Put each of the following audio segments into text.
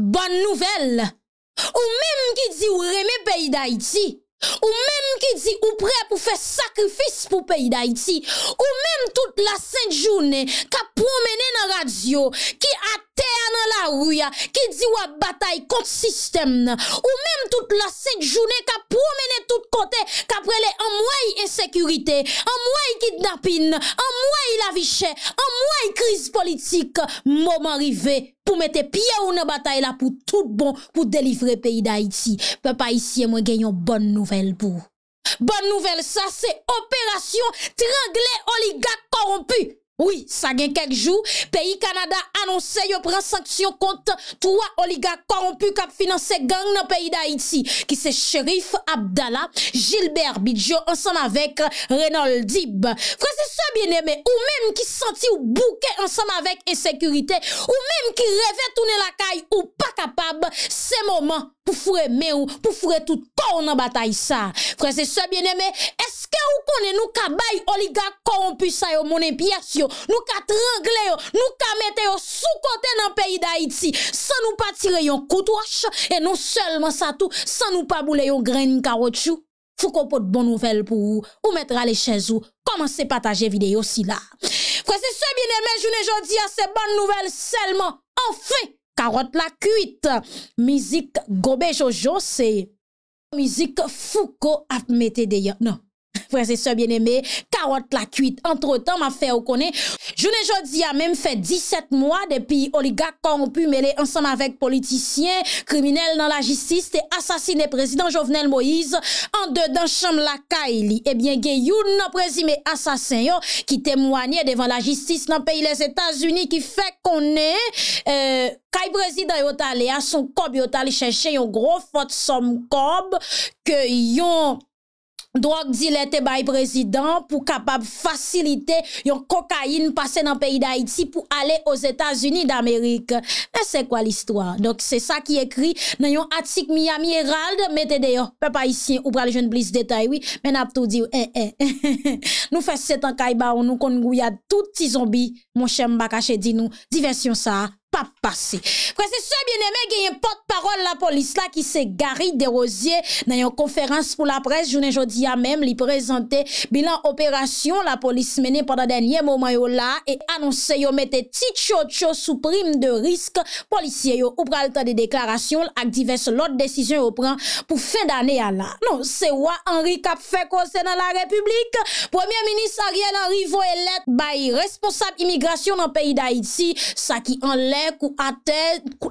Bon nouvel, ou mem ki di ou reme peyi da iti, ou mem ki di ou pre pou fe sakrifis pou peyi da iti, ou mem tout la set jounè ka promene nan radyo, ki atea nan la rouya, ki di wap batay kont sistem, ou mem tout la set jounè ka promene tout kote, ka prele an mway insecurity, an mway kidnapping, an mway laviche, an mway kriz politik, momen rive. pou mette piye ou ne bataye la pou tout bon pou delivre peyi da iti. Pe pa iti e mwen genyon bon nouvel pou. Bon nouvel sa se operasyon tragle oligak korompu. Oui, sa gen kek jou, peyi Kanada anonse yo pren sanksyon konta troa oliga korompu kap finanse gang nan peyi da iti ki se Sherif Abdala, Gilbert Bidjo, ansan avèk Reynold Dib. Fransè se bienemè ou mèm ki santi ou bouke ansan avèk ensekurite, ou mèm ki revè toune lakay ou pa kapab, se mouman. pou fwere mè ou, pou fwere tout kon nan batay sa. Fwese se bine mè, eske ou konen nou ka bay oliga koron pisa yo mounen pias yo, nou ka trangle yo, nou ka mette yo sou kote nan peyi da Iti, san nou pa tire yon koutouache, e nou selman sa tou, san nou pa boule yon gren karotchou, fwekou pot bon nouvel pou ou, ou mette rale chèz ou, koman se pataje videyo si la. Fwese se bine mè, jounen jodi a se ban nouvel selman, an fwek! Karot la kuit, mizik gobejo jose, mizik fuko ap metedeye. Preziseur bien eme, karot la kuit Entretan ma fe ou konen Jounen jodi ya menm fe 17 mwa Depi oliga kon ou pu mele Ansanm avek politisyen, kriminel Nan la jistis, te asasine prezident Jovenel Moïse, an eh euh, de dan chanm La ka ili, ebyen gen yon Nan prezime asasin yo, ki temwany E devan la jistis nan peyi les Etats-Unis Ki fe konen Kay prezident yot ale Ason kob yot ale chenche yon gro Fot som kob Ke yon drok dilete bay prezident pou kapab fasilite yon kokain pase nan peyi d'Haïti pou ale os Etats-Unis d'Amerik. E se kwa l'histoire? Dok se sa ki ekri nan yon atik Miami Herald mette deyo. Pe pa isi ou prale jen bliz detay, oui, men ap tou di yo. Nou fes se tankay ba ou nou kon ngou ya tout ti zombi monshem bakache di nou. Divensyon sa. pase. Prese se bieneme gen yon pot parol la polis la ki se gari derosye nan yon konferans pou la pres jounen jodi ya mem li prezante bilan operasyon la polis mene padan denye moman yo la e anonse yo mette tit chot chot sou prim de risk polisye yo ou pralta de deklarasyon ak divers lot de desisyon yo pran pou fin d'ane ya non, la. Non se wak Henry Kapfe konse nan la republik Premier Ministre Ariel Henry Voelet bayi responsab imigrasyon nan peyi da iti sa ki anlem kou ate,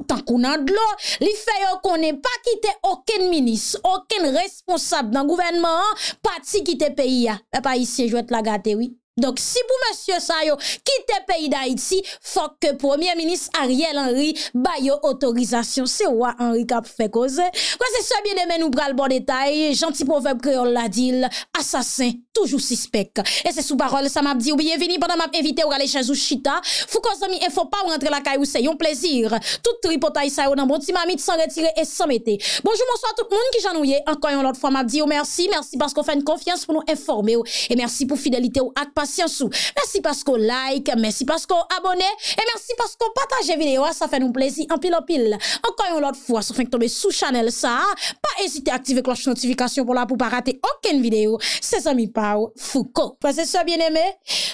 tan kou nan dlo li feyo konen pa kite oken minis, oken responsab nan gouvenman, pati kite peyi ya, e pa isye jwet lagate Donk si pou monsye sa yo Kite peyi da iti Fok ke premier minis Ariel Henry Bayo otorizasyon Se wwa Henry kap fe koze Kwa se sebyen de men ou bral bon detay Janti pou veb kreol la dil Asasen toujou sispek E se sou parol sa map di ou Bienveni bonan map evite ou gale chenjou chita Fou konzomi e fò pa ou rentre la kay ou se yon plezir Tout tri potay sa yo nan bon ti Mamit san retire e san mette Bonjou monswa tout moun ki jan ou ye Enkoyon lot fwa map di ou Mersi mersi pasko fèn konfians pou nou informe ou E mersi pou fidelite ou akpa si ansou. Mersi pasko like, mersi pasko abone, e mersi pasko pataje video. Sa fè nou plezi, anpil anpil. Ankoyon lot fwa, sa fèn k tombe sou chanel sa. Pa ezite aktive kloche notifikasyon pou la pou pa rate oken video. Se zami pa ou fou ko. Pwese sou a bien eme?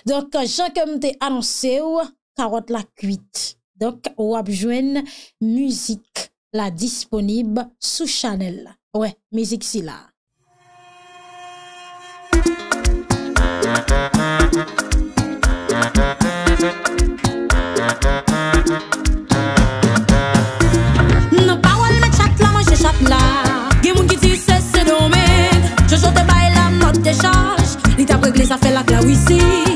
Donk, jan kem te anonse ou karot la kwit. Donk, wap jwen muzik la disponib sou chanel. Ouè, muzik si la. Nopawol me chakla manje chakla Gimoun ki tise se domen Chosote bay la notte chanj Ni tapwe gresa fe la klawisi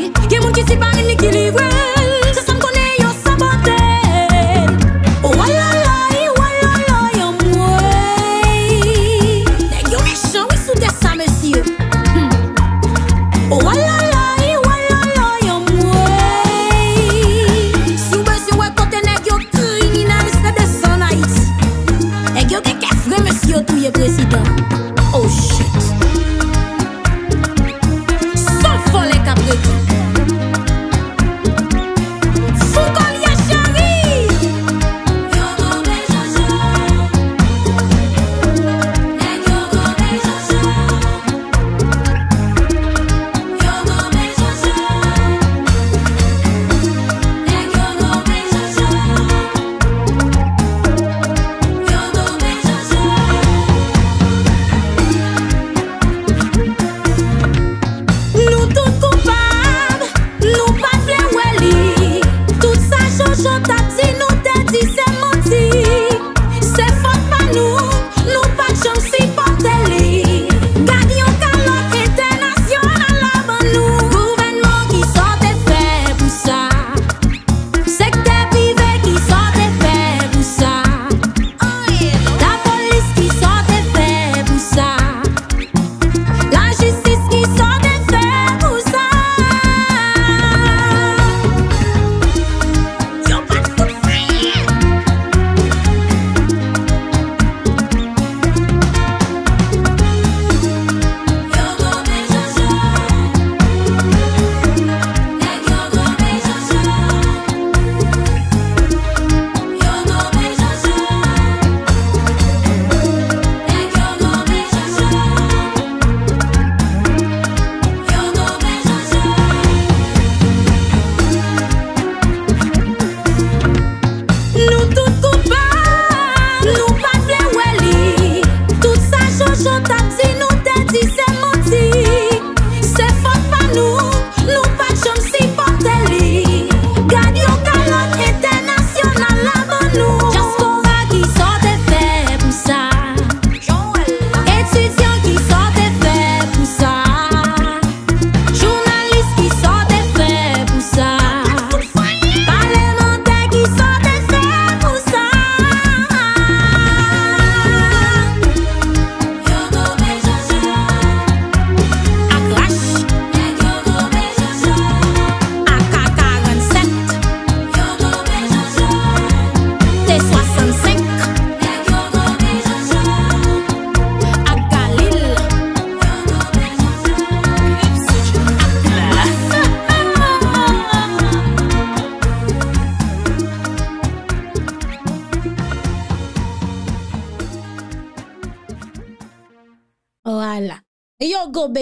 suis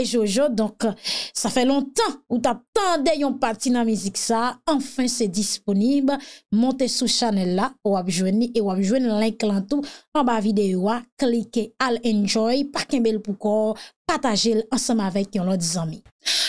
Jojo, donk sa fe lontan ou ta tande yon pati nan mizik sa anfen se disponib monte sou chanel la ou abjweni, e wabjweni link lantou anba videyo a, klike al enjoy, pak en bel pou kor patajel ansama vek yon lot zami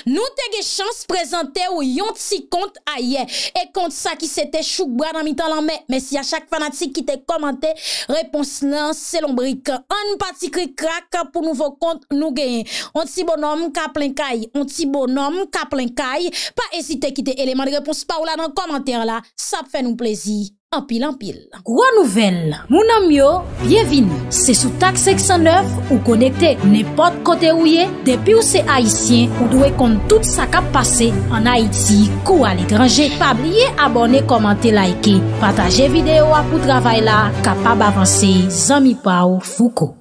Nou te ge chans prezante ou yon ti kont a ye E kont sa ki se te chouk bra nan mi tan lan me Men si a chak fanatik ki te komante Repons nan selon brik An pati kri krak pou nouvo kont nou gen On ti bonom ka plen kaj On ti bonom ka plen kaj Pa esite ki te eleman de repons pa ou la nan komante la Sa fe nou plezi Anpil, anpil, kwa nouvel, mounan myo, bienvin, se sou tak 609 ou konekte, ne pot kote ouye, depi ou se Haitien, ou dwe kont tout sa kap pase, an Haiti, kou al ekranje, pa blye abone, komante, laike, pataje videyo apou travay la, kapab avanse, zami pa ou fuko.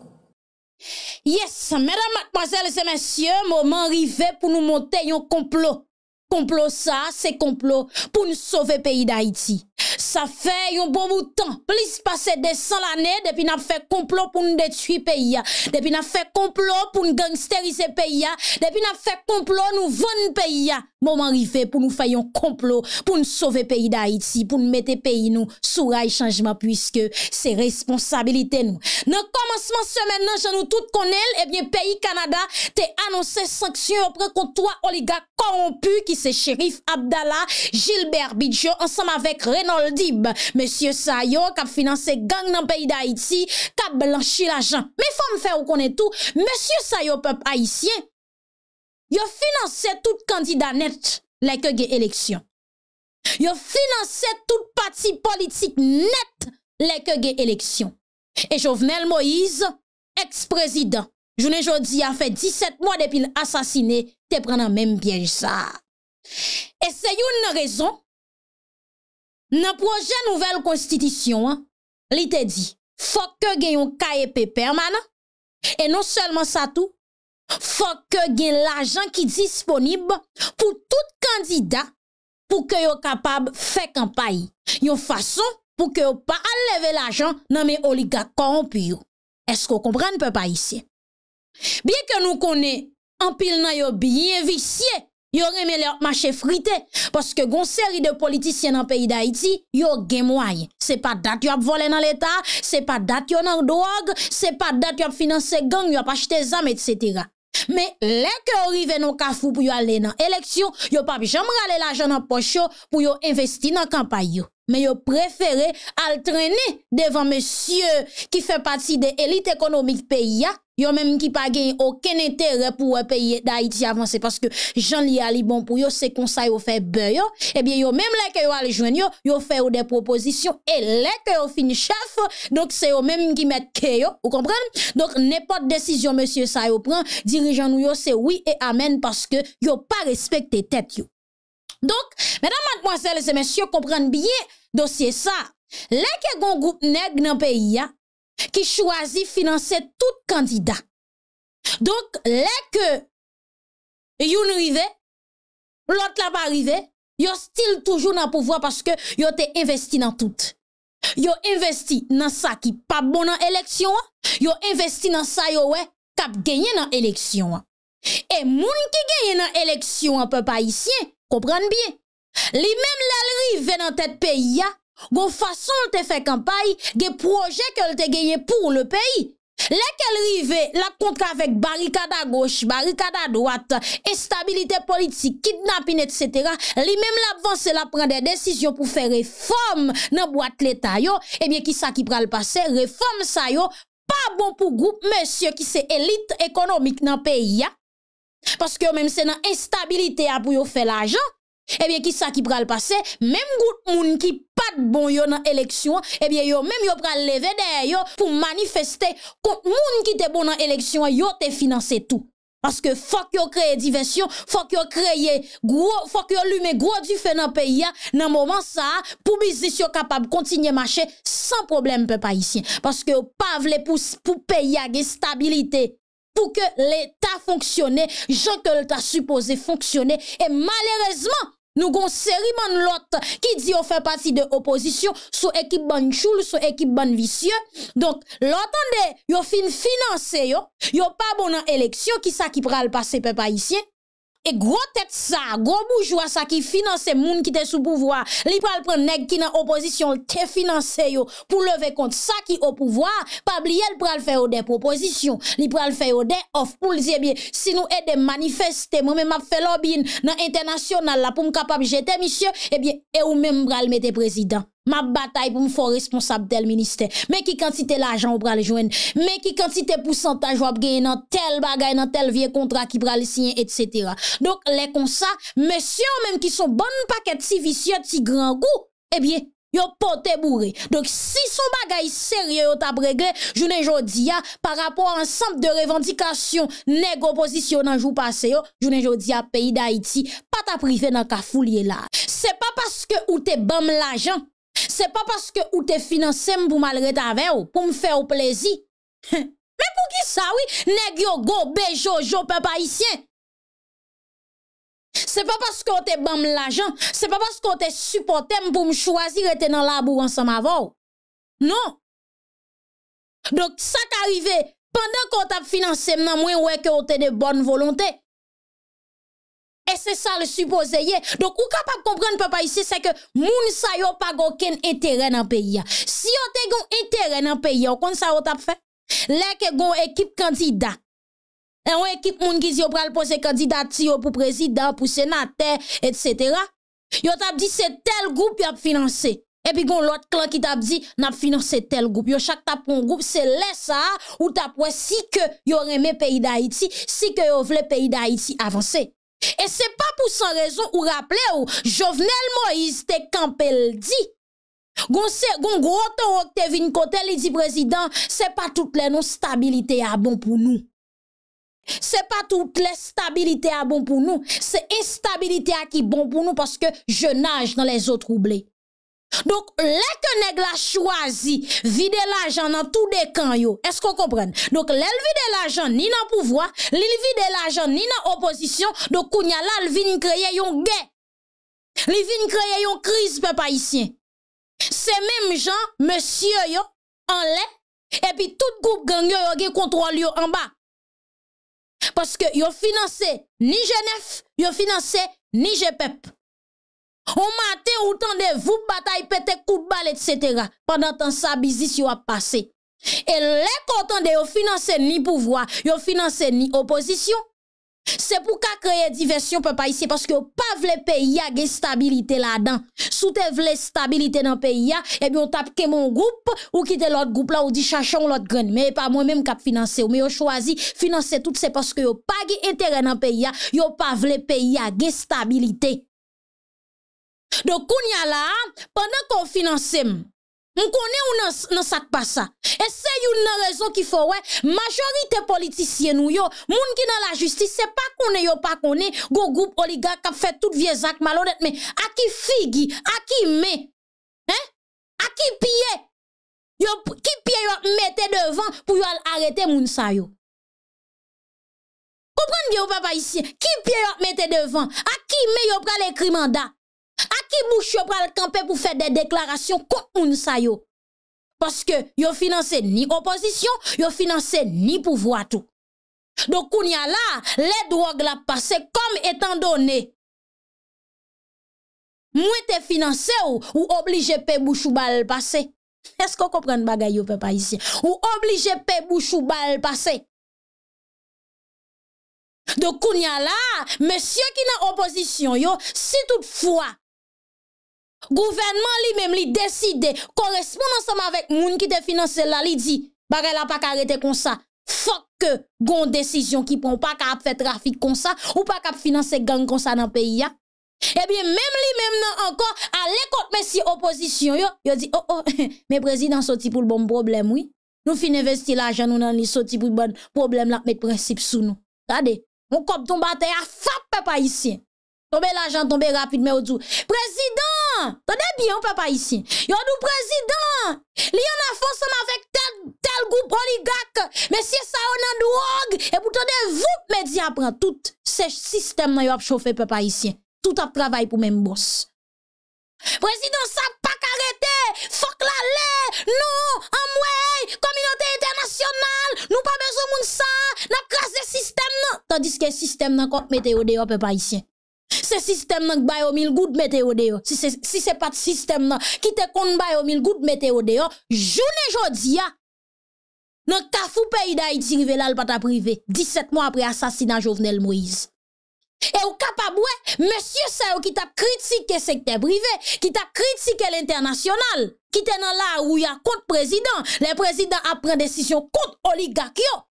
Yes, mèdam, matmazèl, zè mèsyè, mòman rive pou nou montè yon komplot. Komplot sa, se komplot, pou nou sove peyi d'Haïti. Sa fè yon bo boutan Plis pase desan lanè Depi na fè komplo pou nou detui peyi ya Depi na fè komplo pou nou gangsterize peyi ya Depi na fè komplo nou ven peyi ya Mouman bon, rive pou nou fè yon komplo Pou nou sove peyi da Haiti Pou nou mette peyi nou sou ray chanjman Puiske se responsabilite nou Nou komansman semen nan jan nou tout konel Ebyen eh peyi Kanada te anonsè sanksyon Opre kontwa oliga korompu Ki se chérif Abdallah Gilbert Bidjo Ansam avèk ren non l'dib. Monsie Sayo kap finanse gang nan peyi d'Haïti kap blanchi l'ajan. Me fò m'fè ou konen tout, monsie Sayo pepe Haïtien, yo finanse tout kandida net lè ke ge eleksyon. Yo finanse tout pati politik net lè ke ge eleksyon. E Jovenel Moïse, ex-prezident, jounen jodi a fè 17 mwa depil asasine, te pren nan menm bjej sa. E se yon ne rezon Nan proje nouvel konstitisyon, li te di, fok ke gen yon kayepe permanent, e non selman sa tou, fok ke gen l'ajan ki disponib pou tout kandida pou ke yo kapab fek an payi. Yo fason pou ke yo pa aleve l'ajan nan men oliga korompi yo. Esko kompren pe payi se? Biye ke nou konen an pil nan yo biyen visye, yo reme lè ap mache frite, paske gon seri de politisyen an peyi da iti, yo gemwaye. Se pa dat yo ap vole nan l'Etat, se pa dat yo nan drog, se pa dat yo ap finanse gang, yo ap achete zam, etc. Me lè ke orive nan kafou pou yo ale nan eleksyon, yo papi jom rale la jounan pochyo pou yo investi nan kampay yo. Men yo prefere al trene devan monsye ki fe pati de elit ekonomik peyi ya Yo menm ki pa gen yo ken entere pou peyi da iti avanse Paske jan li a li bon pou yo se konsay yo fe eh beyo Ebyen yo menm leke yo al jwen yo, yo fe ou de proposisyon E leke yo fin chaf, donk se yo menm ki met keyo, ou kompran? Donk nepot desisyon monsye sa yo pran, dirijan nou yo se oui e amen Paske yo pa respekte tep yo Donk, mèdam madmoazèles et mèsyò komprenn biye dosye sa, lè ke gon goup nèg nan peyi ya ki chwazi finanse tout kandida. Donk, lè ke yon rive, lòt la pa rive, yon stil toujou nan pouvoi paske yon te investi nan tout. Yon investi nan sa ki pa bon nan eleksyon, yon investi nan sa yo wè kap genye nan eleksyon. E moun ki genye nan eleksyon an pe pa isye, Prenn biye, li mèm lè lrive nan tèt peyi ya, gò fason lte fè kampay, gè projè kè lte genye pou lè peyi. Lè kè lrive, lè kontra vek barikada goch, barikada dwat, estabilite politik, kidnapin, etc. Li mèm lè avansè lè pren de desisyon pou fè reform nan boat léta yo, e eh bie ki sa ki pral pase, reform sa yo, pa bon pou goup mèsyè ki se elit ekonomik nan peyi ya. Paske yo menm se nan estabilite a pou yo fe la jan, ebyen eh ki sa ki pral pase, menm gout moun ki pat bon yo nan eleksyon, ebyen eh yo menm yo pral leve der yo pou manifeste kout moun ki te bon nan eleksyon yo te finanse tou. Paske fok yo kreye divensyon, fok yo kreye, fok yo lume gwo di fe nan peyi ya, nan mouman sa, pou bizis yo kapab kontinye mache, san problem pe pa yisye. Paske yo pavle pou peyi ya ge stabilite. pou ke l'Etat fonksyonè, jan ke l'Etat supposè fonksyonè, e malèrezman nou gon seriban lot ki di yo fè pati de oposisyon sou ekip ban choul, sou ekip ban visye. Donk, lotande, yo fin finance yo, yo pa bonan eleksyon, ki sa ki pral pase pe pa isye. E gro tèt sa, gro moujwa sa ki finanse moun ki te sou pouvoi, li pral pren neg ki nan opozisyon te finanse yo pou leve kont sa ki ou pouvoi, pa bliye l pral fèyo de proposisyon, li pral fèyo de of pou li zye biye, si nou e de manifeste, mou mè map fèlo bin nan internasyonal la pou m kapab jete misye, e biye e ou mè mbral mè te prezidant. Mab batay pou m fò responsab del minister. Mè ki kantite l'ajan ou prale jwen. Mè ki kantite pousantaj wap gen nan tel bagay, nan tel vie kontra ki prale sinyen, etc. Donk lè konsa, mè syon mèm ki son bon paket ti visye, ti gran kou, ebyen, eh yo pote bouré. Donk si son bagay serye yo tab regle, jounen jodi ya, par rapport an sent de revendikasyon negoposisyon nan jou pase yo, jounen jodi ya, peyi da iti, pata prive nan ka foul ye la. Se pa paske ou te bam l'ajan, Se pa paske ou te finansem pou mal retaver ou, pou m fè ou plezi. Mè pou ki sa wè, negyo, go, bejo, jo, pepa, isyen. Se pa paske ou te bam l'ajan, se pa paske ou te supportem pou m chwazir ete nan labou an sa ma vò. Non. Dok sa k'arive, pandan kon ta finansem nan mwen wè ke ou te de bonn volontè. E se sa le suppose ye. Donk ou kapap kompren pe pa isi se ke moun sa yo pa gò ken interè nan peyi ya. Si yo te gòm interè nan peyi ya, kon sa yo tap fe? Lè ke gò ekip kandida. E wè ekip moun ki zi yo pral pose kandida ti yo pou prezida, pou senate, et cetera. Yo tap di se tel goup yop finanse. E pi gò lòt klan ki tap di nap finanse tel goup. Yo chak tap kon goup se lè sa ou tap wè si ke yo remè peyi da iti, si ke yo vle peyi da iti avanse. E se pa pou san rezon ou rappele ou Jovenel Moïse te Kampel di. Gon grote wak te vin kote lidi prezident, se pa tout le non stabilite a bon pou nou. Se pa tout le stabilite a bon pou nou, se instabilite a ki bon pou nou parce que je nage dans les eaux troublées. Donk le ke neg la chwazi, vide la jan nan tou de kan yo, esk kon kompren? Donk le li vide la jan ni nan pouvoi, li li vide la jan ni nan oposisyon, donk kounya la li vin kreye yon gen. Li vin kreye yon kriz pe pa isyen. Se menm jan, monsye yo, an le, epi tout goup gen yo yo gen kontrol yo an ba. Paske yo finanse ni Gen F, yo finanse ni GPEP. E On mate ou tan de vup batay, pete, koup bal, et cetera, pandan tan sa bizis yo ap pase. E lek ou tan de yo finanse ni pouvoi, yo finanse ni opozisyon. Se pou ka kreye diversyon, pe pa yisi, paske yo pa vle peyi ya ge stabilite la dan. Sou te vle stabilite nan peyi ya, ebi eh yo tap ke mon goup, ou kite lout goup la, ou di chachan lout gren, me e pa mwen menm kap finanse, ou me yo chwazi finanse tout, se paske yo pa ge enteren nan peyi ya, yo pa vle peyi ya ge stabilite. Do koun ya la an, pandan kon finanse m, m konen ou nan sak pa sa. E se yon nan rezon ki fowe, majorite politisyen ou yo, moun ki nan la justise, se pa kone yo pa kone, go group oligak, kap fet tout viezak, malonet me, a ki figi, a ki me, he? A ki pie, ki pie yo mette devan, pou yo al arete moun sa yo. Koupran gen yo papa isye, ki pie yo mette devan, a ki me yo pral ekri manda. Aki bouch yo pral kampe pou fè de deklarasyon, kon moun sa yo. Paske yo finanse ni opozisyon, yo finanse ni pouvoatou. Do koun ya la, le drog la pase kom etan done. Mwen te finanse ou, ou oblige pe bouch ou bal pase. Esko komprende bagay yo pe pa isi? Ou oblige pe bouch ou bal pase. Do koun ya la, mèsyon ki nan opozisyon yo, si tout fwa, Gouvernman li mèm li deside, koresponde ansam avèk moun ki te finanse la, li di, bare la pa karete kon sa, fok ke goun desisyon ki pon, pa ka ap fè trafik kon sa, ou pa ka ap finanse gang kon sa nan peyi ya. Ebyen eh mèm li mèm nan ankon, a lekot mèsi oposisyon yo, yo di, oh oh, mè prezident soti pou l bon problem wè, nou fin investi la ajan nou nan li soti pou l bon problem la, mèk prezipsou nou. Tade, mou kop ton batè a fap pe pa isyen. tombe la jan, tombe rapid me ou djou. Prezident, ton de byon pe pa isyen. Yo nou prezident, li yo nan fonsan avèk tel goup oligak, mesye saon nan dou og, e pou ton de vup medzi apren, tout sej sistem nan yo ap choufe pe pa isyen. Tout ap travay pou men boss. Prezident, sa pa karete, fok la le, nou, an mwey, kominote internasyonal, nou pa bezou moun sa, nan kras de sistem nan. Tandiske sistem nan konp meteo de yo pe pa isyen. Se sistem nan k bayo mil gout meteo deyo, si se pat sistem nan, ki te kon bayo mil gout meteo deyo, jounen jodi ya, nan kafou peyi da iti rive lal pata prive, 17 moun apre asasina Jovenel Moise. E ou kapabwe, monsye se yo ki ta kritike sekte prive, ki ta kritike l'internasyonal, ki te nan la ou ya kont prezident, le prezident apren desisyon kont oligak yo.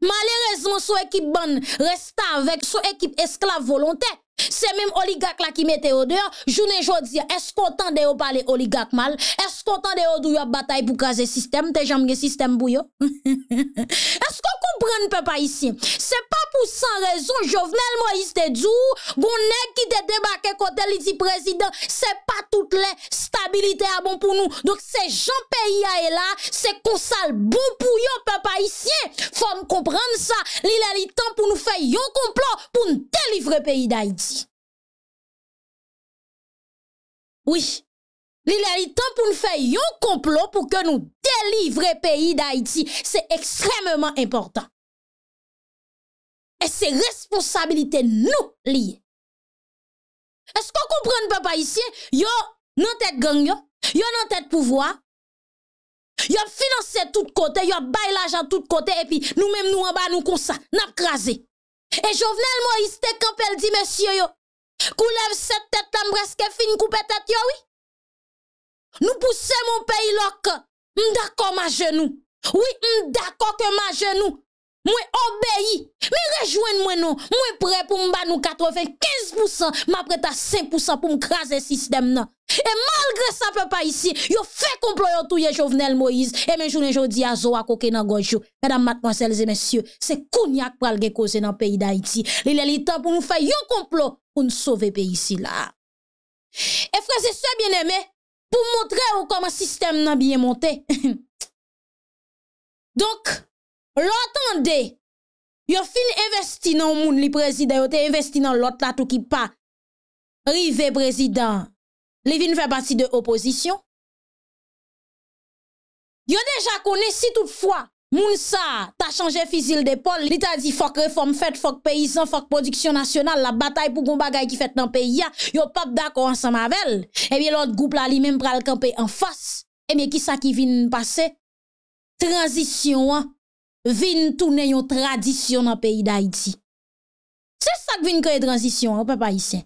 Malerezmo sou ekip ban resta avek sou ekip esklave volontè. Se menm oligak la ki meteo deyo Jounen jo diyo Esko tan deyo pale oligak mal Esko tan deyo do yo batay pou kaze sistem Te jamge sistem bou yo Esko komprenn pepa isye Se pa pou san rezon Jovenel moi iste djou Gounen ki te debake kote liti prezident Se pa tout le stabilite a bon pou nou Dok se jan peyi a e la Se konsal bou pou yo pepa isye Fon komprenn sa Lile li tan pou nou fe yo komplo Poun te livre peyi da iti Oui, li lè li tan pou nou fè yon complot pou ke nou delivre peyi d'Haïti. Se ekstremèman important. E se responsabilite nou li. E se kon komprè nou pe pa isye, yon nan tèt gangyo, yon nan tèt pouvoi. Yon finanse tout kote, yon bay l'ajan tout kote, epi nou mèm nou anba nou konsa, nan ap krasè. E jo vnel mwen iste kampel di mèsyo yo. Kou lev set tet lambreske fin kou petet yo, oui? Nou pousse mon peyi loke, mdako ma jenou. Oui, mdako ke ma jenou. Mwen obeyi, mwen rejwen mwen nou, mwen pre pou m ban nou 85%, mwen apreta 5% pou m krasen sistem nan. E malgre sa pe pa isi, yo fe komplo yo touye jovenel Moïse, e men jounen joun di a zo akoke nan gojou. Madame, mademoiselles et messieurs, se kouniak pral ge kose nan peyi da iti. Lele li ta pou nou fe yo komplo pou nou sove peyi si la. E freze se bieneme, pou montre ou koman sistem nan biye monte. Lò tan de, yo fin investi nan moun li prezidè, yo te investi nan lò tatou ki pa rive prezidè, li vin fè bansi de opozisyon. Yo deja konesi tout fwa, moun sa, ta chanje fizil de pol, li ta di fòk reform fèt, fòk peyizan, fòk produksyon nasyonal, la batay pou goun bagay ki fèt nan pey ya, yo pap da kon san mavel. vin tou ne yon tradisyon nan peyi da iti. Se sak vin kwenye transisyon an, ou pe pa yise.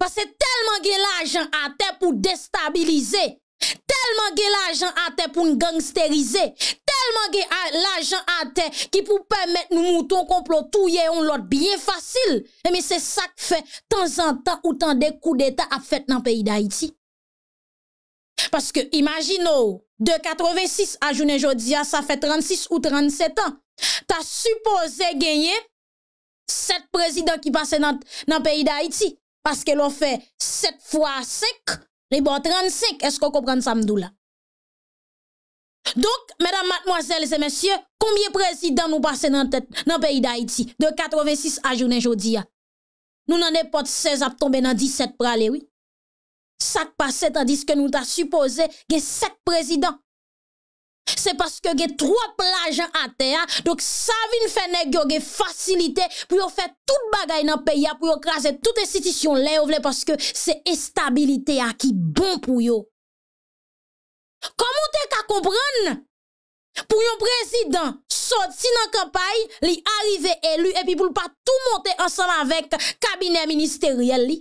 Pas se telman gen la jan ate pou destabilize, telman gen la jan ate pou n'gangsterize, telman gen la jan ate ki pou pwem met nou mouton komplo tou ye yon lot biye fasil. E mi se sak fe tan zan tan ou tan de kou deta a fet nan peyi da iti. Paske imagino, De 86 a jounen jodia, sa fe 36 ou 37 an. Ta suppose genye 7 prezident ki pase nan peyi da Haiti. Paske lo fe 7 x 5, li bon 35, esko ko pren samdou la. Donk, medan matmoazel se mesye, konbye prezident nou pase nan peyi da Haiti de 86 a jounen jodia. Nou nan e pot 16 ap tombe nan 17 prale, oui. Sak pase tandis ke nou ta supose ge sek prezident. Se paske ge tro plajan ate a, dok sa vin fene gyo ge fasilite pou yo fè tout bagay nan peya, pou yo krasè tout estitisyon le ou vle, paske se estabilite a ki bon pou yo. Koman te ka kompran? Pou yon prezident sot si nan kapay, li arrive elu epi pou l pa tout monte ansan avèk kabine ministeriyel li.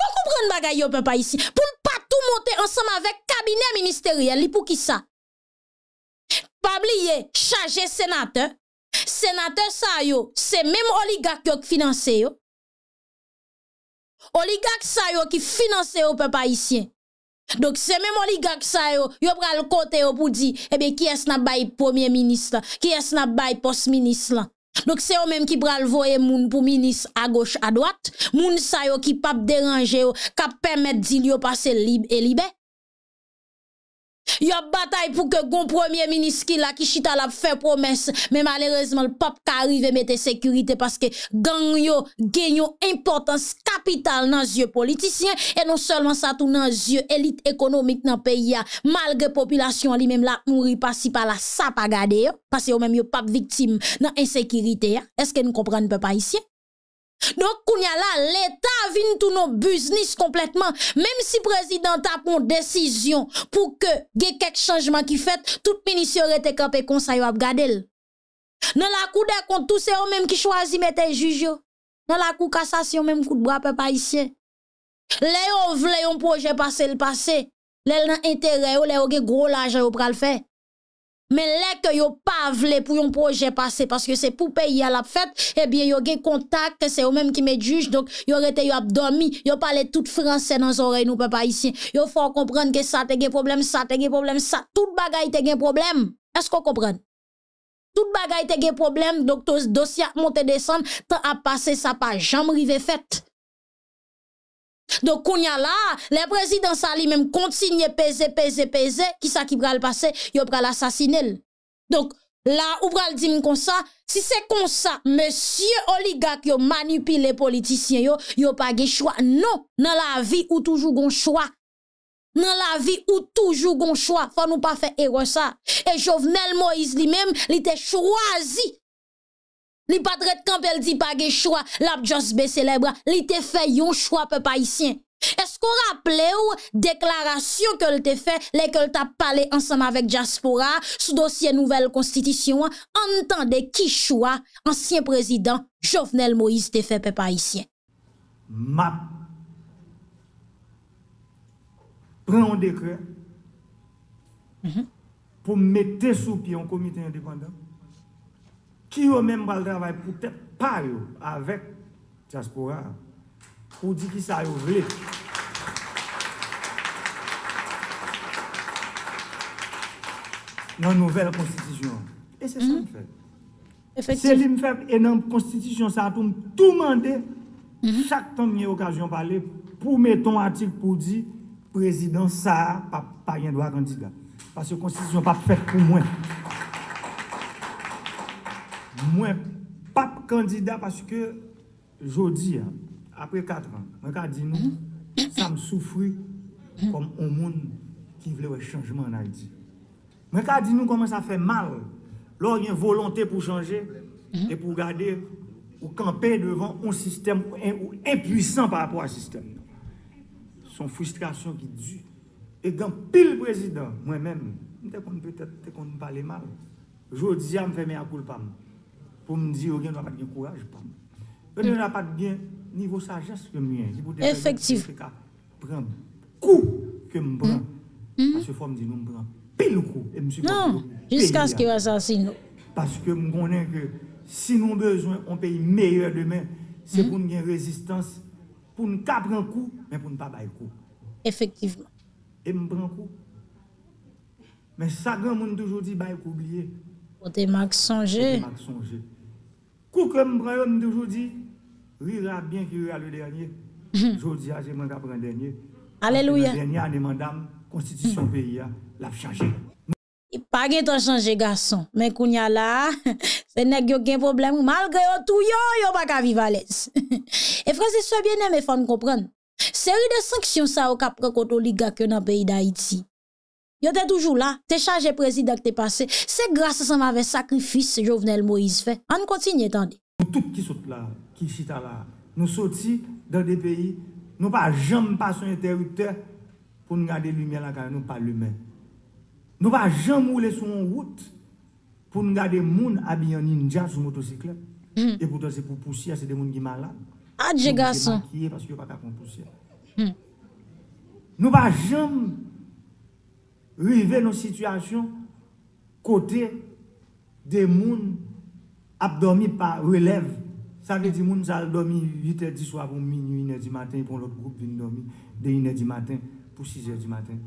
Fok ou pren bagay yo pepa isi pou l pa tou monte ansam avek kabine ministeryen li pou ki sa. Pa bliye chaje senater, senater sa yo se menm oligak yo ki finanse yo. Oligak sa yo ki finanse yo pepa isi. Dok se menm oligak sa yo yo pral kote yo pou di ebe eh ki es na bayi premier minister, ki es na bayi post minister la. Dok se yo menm ki pral voye moun pou minis a goch a doat, moun sa yo ki pap deranje yo kap permet zil yo pase libe e libe. Yo batay pou ke gon premier minis ki la ki chita la fe promes, men malerezman l pap ka arrive mette sekurite paske gang yo gen yo importans kapital nan zye politisyen, e non selman sa tou nan zye elit ekonomik nan peyi ya, malge populasyon li menm la mouri pasi pa la sa pa gade yo, pasi yo menm yo pap viktim nan ensekirite ya, eske nou kompran nou pe pa isye? Donk kounya la, l'Etat vin tout nou buznis kompletman, menm si prezident apon desizyon pou ke ge kek chanjman ki fet, tout minisyon rete kape konsay yo ap gadel. Nan lakou dekont tout se yo menm ki chwazi mette jujyo, nan lakou kasasyon menm kout brape pa isyen. Le yo vle yon proje pase l'pase, le l nan entere yo, le yo ge gro laje yo pral fe. Mais là que yo pas vle pour un projet passé parce que c'est pour payer à la fête, eh bien yo gen contact, c'est eux même qui me juge donc yo rete yo abdomi, yo parler tout français dans oreille nous papa ici. Yo faut comprendre que ça te gen problème, ça te gen problème, ça tout bagay te gen problème. Est-ce qu'on comprend Tout bagay te gen problème donc dossier monter descendre, temps à passer ça pas jamais rive fête. Donc, qu'on y a là, les présidents Sali même continuent peser, peser, peser, qui ça qui va le passer, ils va l'assassiner. Donc, là, ou va le dire comme ça, si c'est comme ça, monsieur oligarque, yo manipule les politiciens, yo, yo pas de choix. Non, dans la vie ou toujours un choix. Dans la vie ou toujours un choix, faut nous pas faire erreur ça. Et Jovenel Moïse lui-même, il était choisi Li patret kampel di page choua, lap Josbe celebra, li te fe yon choua pe paissien. Eskou rappele ou, deklarasyon ke l te fe, le ke l ta pale ansama vek Jaspora, sou dosye nouvel konstitisyon, an tende ki choua, ansyen prezident Jovenel Moïse te fe pe paissien. Map, pren an dekre, mhm. pou mette sou pi an komite indipendant, ki yo menm bal travay pou te par yo avek diaspora pou di ki sa yo vle. Nan nouvel konstitisyon. E se mhm. se li m feb. Se li m feb, e nan konstitisyon sa a toum touman de mhm. chak tan miye okasyon pale pou meton atil pou di prezident sa a pa yon doa kandida. Pas yo konstitisyon pa feb pou mwen. Mwen pap kandida paske jodi, apre 4 an, mwen ka di nou, sa m soufri kom o moun ki vlewe chanjman nal di. Mwen ka di nou koman sa fe mal, lor yon volante pou chanje, e pou gade ou kampe devan ou sistem ou impwisan par rapport a sistem. Son frustrasyon ki di, e gantil prezident, mwen men, mwen te koni pale mal, jodi ya m fe me akoul pa moun. pou m di ou gen nou apak gen kouraj pou m. Ou gen nou apak gen nivou sajes ke m yen. Efektif. Pou m pren kou ke m pren. A se fòm di nou m pren pil kou. Non, jiska skye wazansin nou. Paske m konen ke si nou bezwen on pey meyèr demè, se pou m gen rezistans pou m ka pren kou, men pou m pa bay kou. Efektifman. E m pren kou. Men sa gen moun toujou di bay kou blye. Pote max sonje. Pote max sonje. Kou ke mbran yon de jodi, rira bien ki rira le lernye. Mhm. Jodi aje mwen kapren lernye. Aleluya. Aleluya ane mandam, konstitusyon peyi a, mhm. laf chanje. I pa gen ton chanje gason, men kounya la, se neg yon gen problem, malgre yon tou yon, yon baka viva lez. E fransi sou biene me fan kompren. Seri de sanksyon sa ou kapre koto ligak yo nan peyi da iti. Yo te toujou la, te chaje prezidak te pase Se grase san vave sakrifis Se jovenel Moïse fe, an kontinye tande Tout ki soute la, ki chita la Nou soti, dan de peyi Nou pa jem pason yon terikter Pou nou gade lumye lankan Nou pa lumye Nou pa jem oule sou yon wout Pou nou gade moun abiyan ninja Sou motosiklet hmm. E poutan se pou poussi, ase de moun gi malan Adjega san Nou pa jem Rive nou situasyon kote de moun ap dormi pa relev. Sa li di moun sal dormi 8 e 10 wavon minu in e di maten. De in e di maten pou 6 e di maten.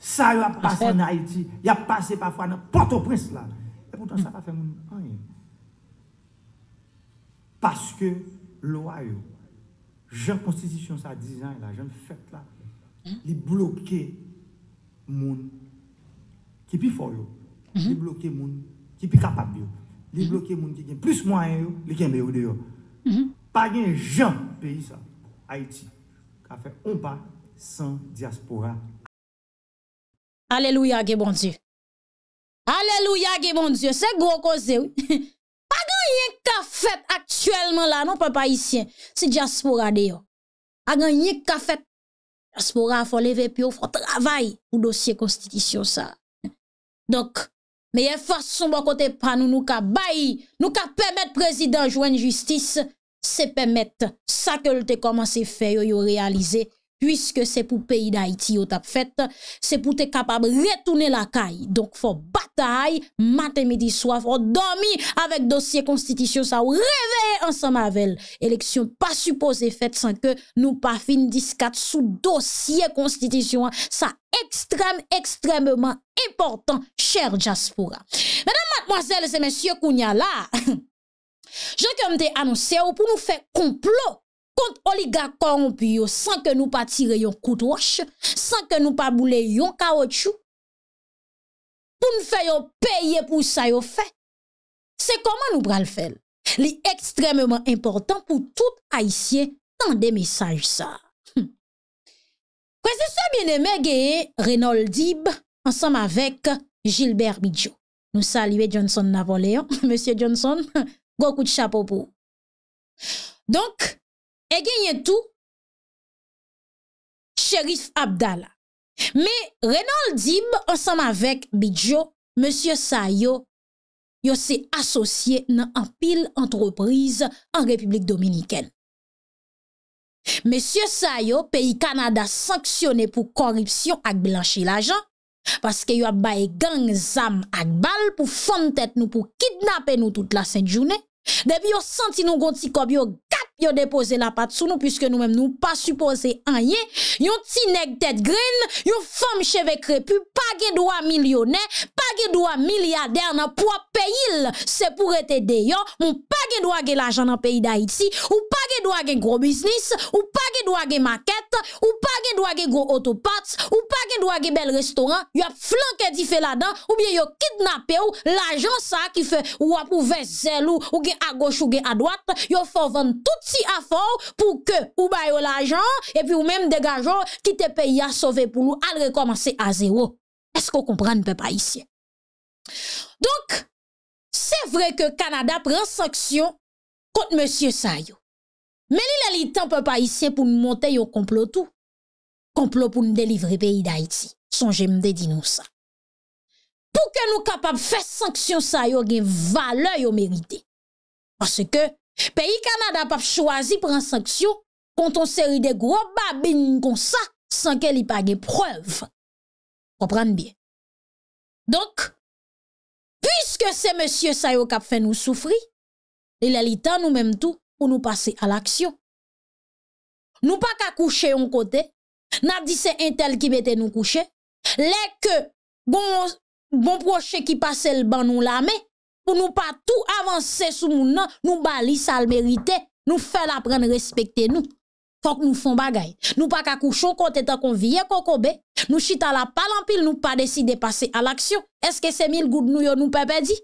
Sa yo ap pase nan Haiti. Yo ap pase pa fwa nan Port-au-Prince la. E pourtant sa pa fe moun. Paske lo a yo. Je constitution sa dizan la. Je m'fet la. Li blokey. Moun ki pi fol yo, mhm. li bloke moun ki pi kapap yo. Li mhm. bloke moun ki gen plus moun yo, li gen meyo yo. Mhm. Pa gen jen peyi sa, Haiti, ka fe kompa san diaspora. Aleluya ki bon diyo. Aleluya ki bon diyo, se gro kose yo. Pa gen yon ka fet aktuelman la, non pe pa isyen, se diaspora deyo. A gen yon ka fet aktuelman. Aspora fò leve pyo fò travay ou dosye konstitisyon sa. Donk, meye fò sou mò kote panou nou ka bayi, nou ka pemet prezident jouen justice, se pemet sa ke l te komanse fè yo yo realize pwiske se pou peyi da iti yo tap fèt, se pou te kapab retoune la kay, donk fò bayi Maten midi soaf, odomi Avèk dosye konstitisyon sa ou Reveye ansan mavel Eleksyon pa supose fèt san ke Nou pa fin diskat sou dosye konstitisyon Sa ekstrem ekstremman Important Cher Jaspora Mèdam matmoazèl zè mèsyè kounya la Jè ke mte anonsè ou Pou nou fè konplo Kont oliga korompiyo San ke nou pa tire yon koutouche San ke nou pa boule yon kawèchou pou nou fè yo pèye pou sa yo fè. Se koman nou pral fèl? Li ekstremèman important pou tout haisyen tan de mesaj sa. Kwen hm. se se bine mè gèye, Reynold Dib, ansam avèk Gilbert Midjo. Nou saliwe Johnson Navole, Monsie Johnson, gokout chapopou. Donk, e genye tou, Sherif Abdallah. Me Renald Dib ansam avek Bidjo, Monsie Saio, yo se asosye nan anpil antreprise an Republik Dominiken. Monsie Saio, peyi Kanada sanksyone pou koripsyon ak blanshi lajan, paske yo ap baye gang zam ak bal pou fontet nou pou kidnapen nou tout la senjoune, debi yo santi nou gonti kob yo kat! yo depose la pat sou nou pwiske nou mem nou pa supose an ye, yon ti nek det grin, yon fom cheve krepu pa gen do a milyonè, pa gen droit milliardaire dans propre pays, c'est pour être yo. mon pas gen droit gen l'argent dans pays d'Haïti, ou pas gen droit gen gros business, ou pas gen droit gen maquette, ou pas gen droit gen gros autoparts, ou pas gen droit gen bel restaurant, y a flanqué di fait là-dedans ou bien yo kidnappé ou l'argent ça qui fait ou a pour zel ou ou gen à gauche ou gen à droite, yo faut vendre tout si fond pour que ou bayo l'argent et puis ou même dégageant qui te paye à sauver pour nous à recommencer à zéro. Est-ce qu'on comprend, peuple ici Donk, se vre ke Kanada pren sanksyon kont monsye sa yo. Meni lè li tanpe pa isye pou nou monte yo komplotou. Komplot pou nou delivre peyi da iti. Son jemde di nou sa. Pou ke nou kapap fè sanksyon sa yo gen vale yo merite. Pase ke peyi Kanada pap chwazi pren sanksyon konton seri de groba bin kon sa sanke li pa gen preuve. Kopran biye. Piske se monsye sa yo kap fe nou soufri, li la li tan nou menm tou pou nou pase al aksyon. Nou pa ka kouche yon kote, na di se entel ki bete nou kouche, le ke bon, bon proche ki pase l ban nou la me, pou nou pa tou avanse sou moun nan, nou bali sal merite, nou fel apren respecte nou. Fok nou fon bagay. Nou pa kakou chon kont etan kon viye koko be. Nou chita la palampil, nou pa deside pase al aksyon. Eske se mil goud nou yo nou pepe di?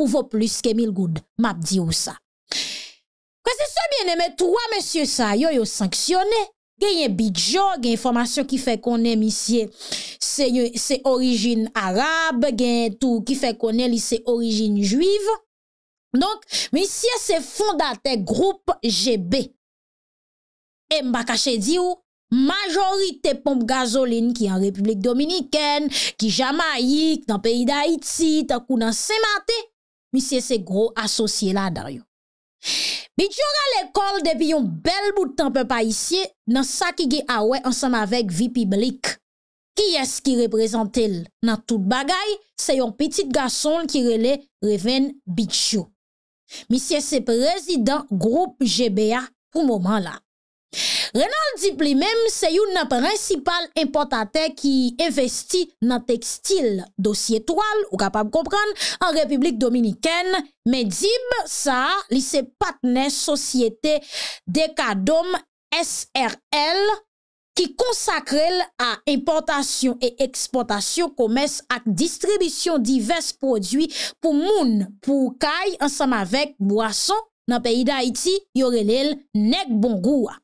Ou vo plus ke mil goud? Map di ou sa. Kwa se se biene me troa, monsye sa, yo yo sanksyone. Genye bidjo, genye informasyon ki fe konen misye se orijin Arab, genye tou ki fe konen li se orijin Juiv. Donk, misye se fondate groupe GB. E mba kache di ou, majorite pomp gazolin ki an Republik Dominiken, ki Jamaik, nan peyi da Haiti, takou nan Semate, misye se gro asosye la da yo. Bityo ga l'ekol depi yon bel boutan pe pa isye, nan sa ki ge awe ansam avek vi piblik. Ki es ki reprezentel nan tout bagay, se yon pitit gason ki rele reven Bityo. Misye se prezident group GBA pou moman la. Renald Dib li menm se yon nan prinsipal importate ki investi nan tekstil dosye toal ou kapab kompran an Republik Dominiken, men Dib sa li se patne sosyete Dekadom SRL ki konsakrel a importasyon e eksportasyon komes ak distribisyon divers prodwi pou moun pou kay ansam avek boason nan peyida iti yorelel nek bongoua.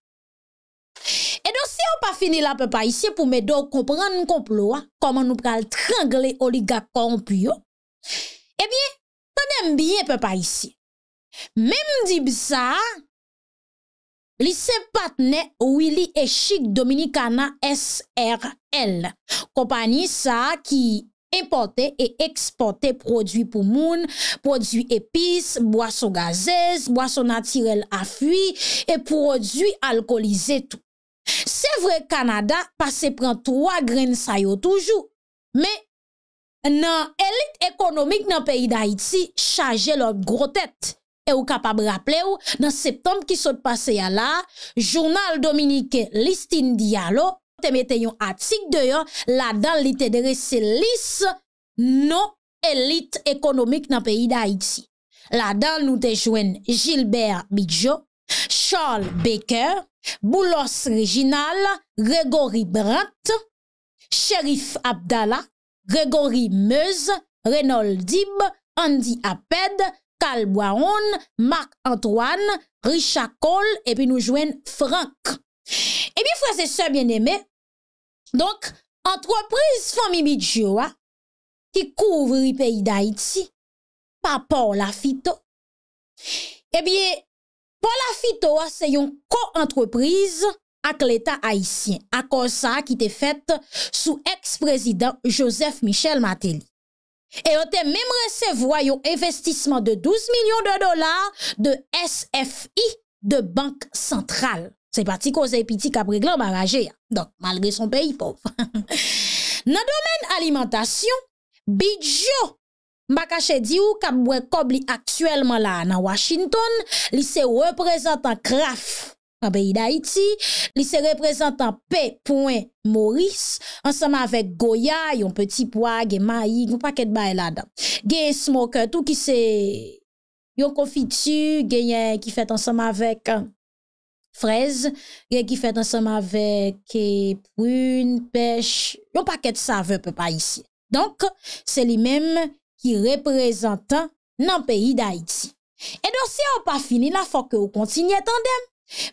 E do se yo pa fini la pepa isye pou me do kompran n konplo, koman nou pral trangle oliga konpyo, e eh biye, tanem biye pepa isye. Mem di bi sa, li se patne Willy & Chic Dominicana SRL, kompani sa ki importe e eksporte prodwi pou moun, prodwi epis, boasso gazez, boasso natirel afui, e prodwi alkolize tout. Se vre Kanada pase pran 3 gren sa yo toujou, me nan elit ekonomik nan peyi da iti, chaje lor grotet. E ou kapab rapple ou, nan septembe ki sot pase ya la, Jounal Dominike listin diya lo, te meten yon atik deyo, la dal li te dere se lis no elit ekonomik nan peyi da iti. La dal nou te jwen Gilbert Bidjo, Charles Baker, Boulos Reginal, Grégory Brant, Cherif Abdala, Grégory Meuse, Renold Dib, Andy Apèd, Karl Boiron, Marc Antoine, Richard Cole, et puis nous jouènes Franck. Et puis, français sois bien aimé. Donc, entreprise Femimi Djoa, qui couvre le pays d'Haïti, pas pour la fito. Et puis, et puis, Polafito se yon ko-entreprise ak l'Etat Haitien. Ako sa ki te fet sou ex-prezident Joseph Michel Mateli. E o te memre se vwa yon investisman de 12 milyon de dolar de SFI de Bank Central. Se pati koze epiti Kabriglan Baraje. Donk malge son peyi pov. Nan domen alimentasyon, bijo. Mbakache di ou, kab mwen kob li aktuelman la nan Washington, li se reprezentan Kraf, kabe yi da iti, li se reprezentan P.Morris, ansama vek Goya, yon peti poa, gen Mayi, yon paket baye la dan. Gen Smoker, tou ki se yon konfitu, gen yon ki fet ansama vek euh, frez, gen ki fet ansama vek e, prune, pech, yon paket save pe pa isi. ki reprezentan nan peyi d'Haiti. E do se yo pa fini la fok yo kontinye tandem.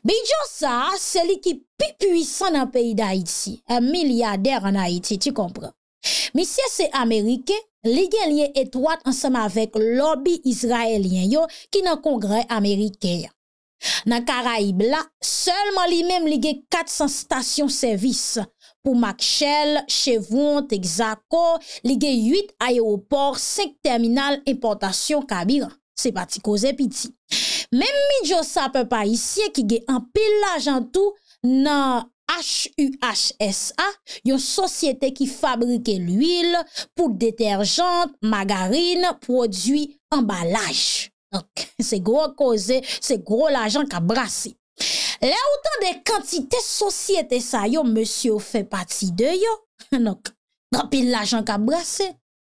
Bijon sa, se li ki pi puisan nan peyi d'Haiti. E milyader an Haiti, ti kompre. Mi se se Amerike, li gen liye etwad ansama vek lobby Israelien yo ki nan kongre Amerike. Nan Karaib la, selman li menm li gen 400 stasyon servis an. pou Makschel, Chevron, Texaco, li ge 8 ayopor, 5 terminal importasyon kabira. Se pati koze piti. Men mi djo sape pa isye ki ge anpil la jantou nan HUHSA, yon sosyete ki fabrike l'uil pou deterjante, magarine, prodwi, embalaj. Se gro la jantou ka brase. Le ou tan de kantite sosyete sa yo, monsi ou fe pati de yo, anok, grapil la jan ka brase,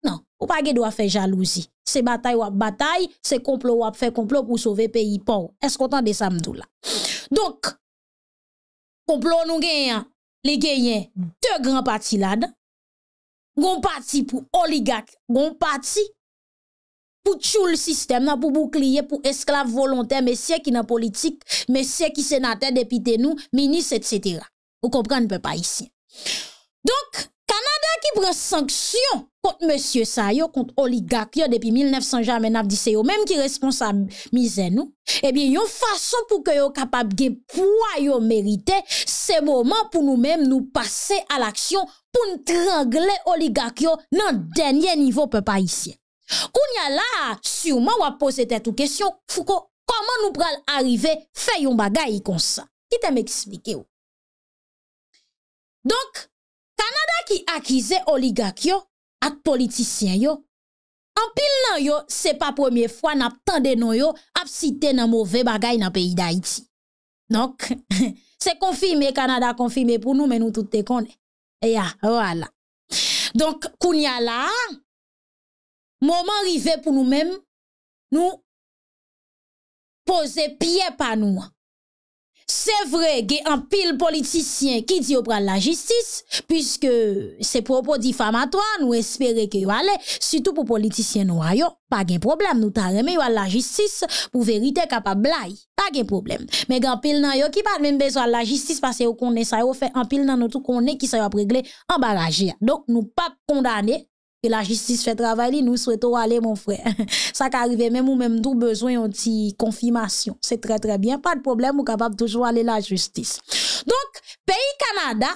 nan, ou pa ge do a fe jalouzi. Se batay wap batay, se komplo wap fe komplo pou sove peyi pou. Eskou tan de samdou la. Donk, komplo nou genyen, li genyen, te gran pati la, gon pati pou oligak, gon pati, pou tchou l sistem nan, pou boukliye, pou esklav volontè, mesye ki nan politik, mesye ki senate, depite nou, minis, etc. Ou kompran, nou pe pa isye. Donk, Kanada ki pren sanksyon kont M. Sayo, kont oligakyo depi 1900 jan men avdise yo, menm ki responsa mizè nou, ebyen yon fason pou ke yo kapab ge pou a yo merite, se mouman pou nou menm nou pase al aksyon pou ntragle oligakyo nan denye nivou pe pa isye. Koun ya la, si ou man wap pose tèt ou kesyon, fou ko, koman nou pral arrive, fè yon bagay kon sa. Kitè mè eksplike ou. Donk, Kanada ki akize oligak yo, at politisyen yo, an pil nan yo, se pa premier fwa nap tende nan yo, ap site nan mouve bagay nan peyi d'Aiti. Donk, se konfime, Kanada konfime pou nou, men nou tout te kon. E ya, wala. Donk, koun ya la, an, Moman rive pou nou men, nou pose piep a nou. Se vre, gen an pil politisyen ki di yo pral la jistis, puisque se propos difamatoa, nou espere ke yo ale, sitou pou politisyen nou a yo, pa gen problem. Nou ta reme yo a la jistis pou verite kapablai, pa gen problem. Men gen an pil nan yo ki pa d'men bezwa la jistis, pase yo kone sa yo fe an pil nan nou tou kone ki sa yo apregle ambaraje. Donk nou pa kondane. E la justice fè travè li, nou souwè tou wale mon frè. Sa ka arrive mè mou mèm tou bezwen yon ti konfimasyon. Se tre tre bien, pa de problem, mou kapab toujou wale la justice. Donk, peyi Kanada,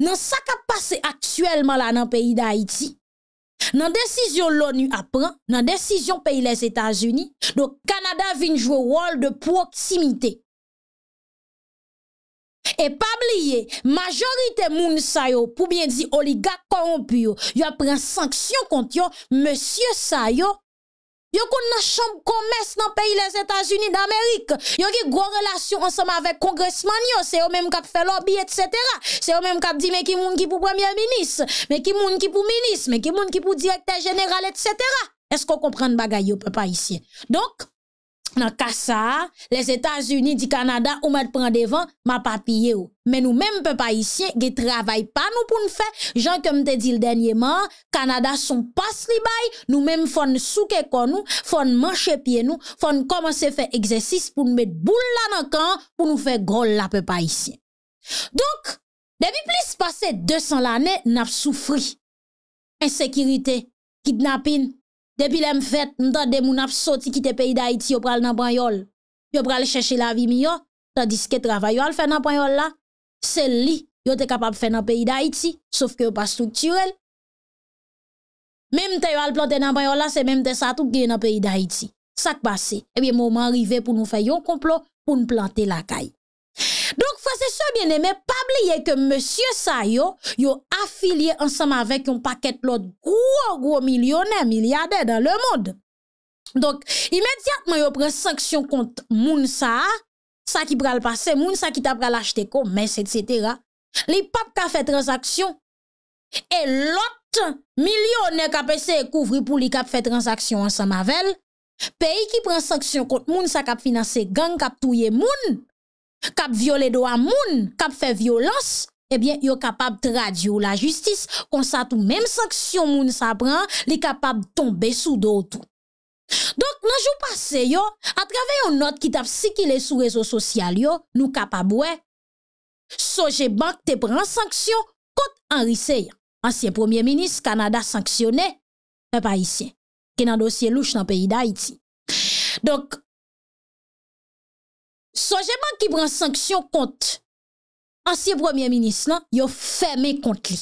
nan sa ka pase aktuelman la nan peyi d'Haïti, nan desisyon l'ONU apren, nan desisyon peyi les Etats-Unis, donk Kanada vinjou wòl de proksimite. Et pas oublier, majorité moun yo, pour bien di oligarque corrompu, yo, yo sanctions contre kont yo, monsieur sayo, Yo kon nan chambre commerce dans pays les États-Unis d'Amérique. Yo ki gros relation ensemble avec congressman yo, c'est eux même qui fait lobby etc. C'est eux même qui dit mais qui moun ki pou premier ministre, mais qui moun ki pou ministre, mais qui moun ki pou directeur général etc. Est-ce qu'on comprend bagay yo peuple ici. Donc Nan kasa, les Etats-Unis di Kanada ou mèd pran devan, ma pa piye ou. Mè nou mèm pe pa isye, ge travay pa nou pou nou fè. Jan ke mte di l denye man, Kanada son pas li bay, nou mèm fon souke kon nou, fon manche piye nou, fon komanse fè egzesis pou nou mèd boula nan kan pou nou fè grol la pe pa isye. Donk, debi plis pase 200 l anè, nap soufri. Ensekirite, kidnapin. Depi lem fet, nta demou nap soti ki te peyi da iti yo pral nanpanyol. Yo pral chèche la vi mi yo, ta diske travay yo al fè nanpanyol la. Sè li, yo te kapap fè nanpanyol da iti, souf ke yo pa strukturel. Mem te yo al plante nanpanyol la, se mem te sa touk gen nanpanyol da iti. Sak basè, e bi mouman rive pou nou fè yo komplo pou nou plante lakay. Donk fwese se byen eme, pabli ye ke monsye sa yo, yo afilye ansama vek yon paket lot gro, gro milyoner, milyader dan le mod. Donk, imediatman yo pren sanksyon kont moun sa, sa ki pral pase, moun sa ki tab pral achete komes, etc. Li pap ka fe transaksyon, e lot milyoner ka pese e kouvri pou li ka fe transaksyon ansama vel, peyi ki pren sanksyon kont moun sa ka finase gang ka touye moun, Kap viole do an moun, kap fe violans, ebyen eh yo kapab trad yo la justis, konsa tou menm sanksyon moun sa pran, li kapab tombe sou do otou. Dok nan jou pase yo, atrave yo not ki taf si ki le sou rezo sosyal yo, nou kapab we. So je bank te pran sanksyon, kot an risen. Ansyen premier minis, Kanada sanksyonè, pe pa isye. Kenan dosye louch nan peyi da iti. Dok, Sonjèman ki pran sanksyon kont, an si premier minis nan, yo fèmè kont li.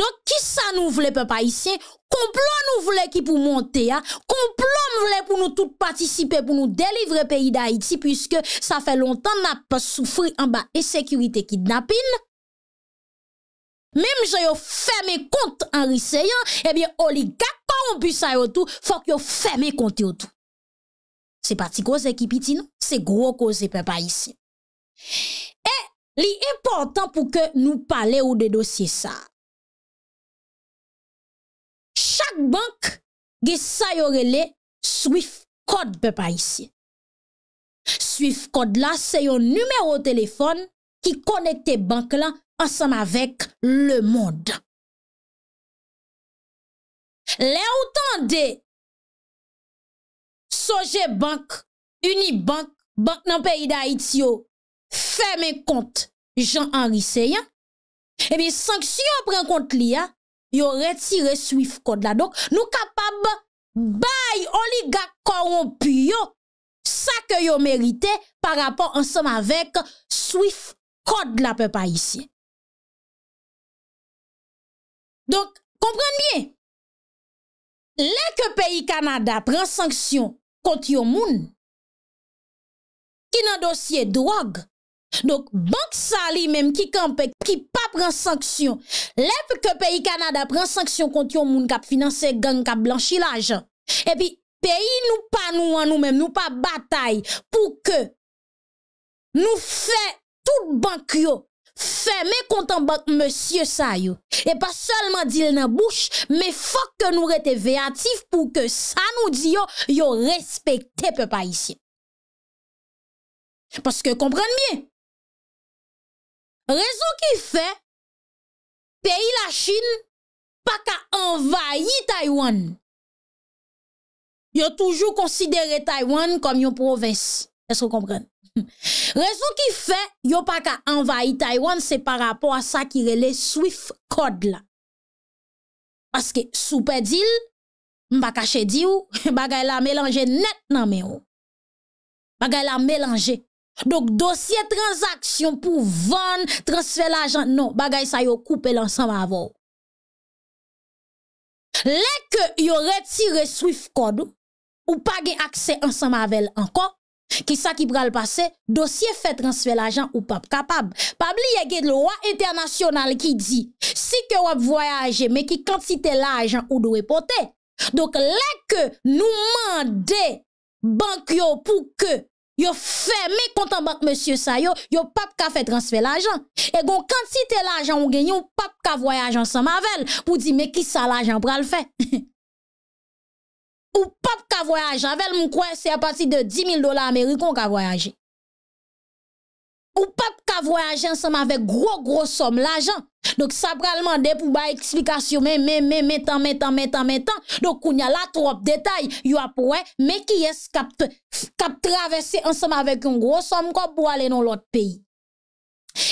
Non, ki sa nou vle pe pa isye, komplon nou vle ki pou monte ya, komplon nou vle pou nou tout patisipe, pou nou delivre peyi da iti, pwiske sa fè lontan na pa soufri an ba esekywite ki dnapin. Mem jè yo fèmè kont an risye yan, ebyen eh oligak koron pisa yo tou, fòk yo fèmè kont yo tou. Se pati koze ki piti nou, se gro koze pe pa isi. E li important pou ke nou pale ou de dosye sa. Chak bank ge sayo rele, swif kod pe pa isi. Swif kod la se yo numero telefon ki konekte bank la ansam avek le mod. Le ou tan de... Soje bank, unibank, bank nan peyi da it yo, fè men kont Jean-Henri Seyen, e bi sanksyon pren kont li ya, yo retire Swift Code la. Donk nou kapab bay oliga koron piyo, sa ke yo merite par rapport ansem avèk Swift Code la pe pa itse. Donk komprende bien, le ke peyi Kanada pren sanksyon, konti yon moun, ki nan dosye drog, dok bank sa li menm ki kampe, ki pa pren sanksyon, lef ke peyi Kanada pren sanksyon konti yon moun, kap finanse gang, kap blanshi lajan, epi peyi nou pa nou an nou menm, nou pa batay, pou ke nou fe tout bank yo, Feme kontan bak monsye sa yo, e pa salman dil nan bouch, me fok ke nou rete veyatif pou ke sa nou di yo, yo respekte pe pa isye. Paske komprende mye? Rezon ki fe, peyi la Chin, pa ka envayi Taiwan. Yo toujou konsidere Taiwan kom yo provins. Esko komprende? Rezou ki fe, yo pa ka anvayi Taywan se pa rapon a sa ki rele Swift Code la. Paske soupe dil, mba ka chedi ou, bagay la melange net nan men ou. Bagay la melange. Dok dosye transaksyon pou von, transfè la jan, non, bagay sa yo koupe lansan ma avou. Lè ke yo retire Swift Code ou pa ge akse ansan ma avèl anko, Kisa ki pral pase, dosye fè transfè l'ajan ou pap kapab. Pabli yè gèd l'oua internasyonal ki di, si ke wap voyaje, meki kantite l'ajan ou do repote. Dok lè ke nou mande bank yo pou ke yo fè me kontan bak monsye sa yo, yo pap ka fè transfè l'ajan. E gon kantite l'ajan ou genyon, pap ka voyaje an sa mavel pou di meki sa l'ajan pral fè. Ou pap k avoyaje, avel moun kwen se a pati de 10 000 dola Amerikon k avoyaje. Ou pap k avoyaje anseman vek gro, gro som la jan. Dok sa pralman de pou ba eksplikasyon men, men, men, men tan, men tan, men tan, men tan. Dok koun ya la trop detay, yo ap wè, me ki yes kap travesse anseman vek yon gro som kon pou ale non lot peyi.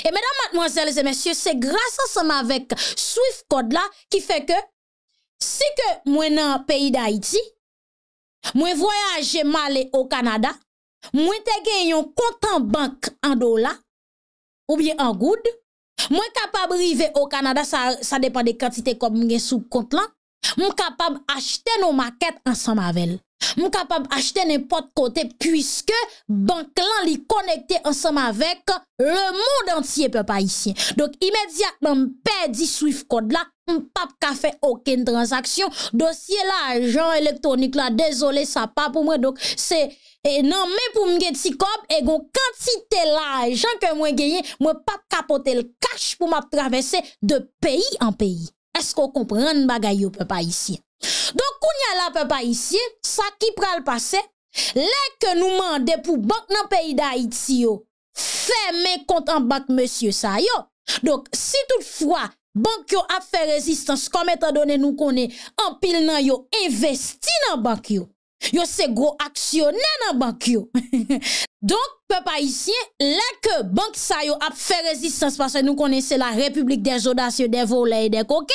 E mèdam matmwazèlèzè, mèsyè, se grasa anseman vek swif kod la, ki fè ke, se ke mwen nan peyi da Haiti, Mwen voyaje male o Kanada, mwen te gen yon kontan bank an do la, oubyen an goud, mwen kapab rive o Kanada, sa depan de kantite kom mwen gen sou kont lan, mwen kapab achete nou maket ansan mavel, mwen kapab achete nipot kote, pwiske bank lan li konekte ansan mavel, le moun antye pe pa isye. Donk imedya nan mperdi swif kode la, M pap ka fe oken transaksyon Dosye la ajan elektronik la Desole sa pa pou mwen Se enanmen pou m gen ti kob E gon kantite la ajan Ke mwen genyen m pap kapote L kache pou m ap travese De peyi an peyi Esko komprende bagay yo pepa isye Dok kounye la pepa isye Sa ki pra l pase Lèk nou mande pou bak nan peyi da iti yo Fè men kontan bak Monsye sa yo Dok si tout fwa Bank yo ap fè rezistans kom etan donè nou konè Anpil nan yo investi nan bank yo Yo se gro aksyonè nan bank yo Donk pe pa isye lek bank sa yo ap fè rezistans Pase nou konè se la republik de jodas yo devolè edèk ok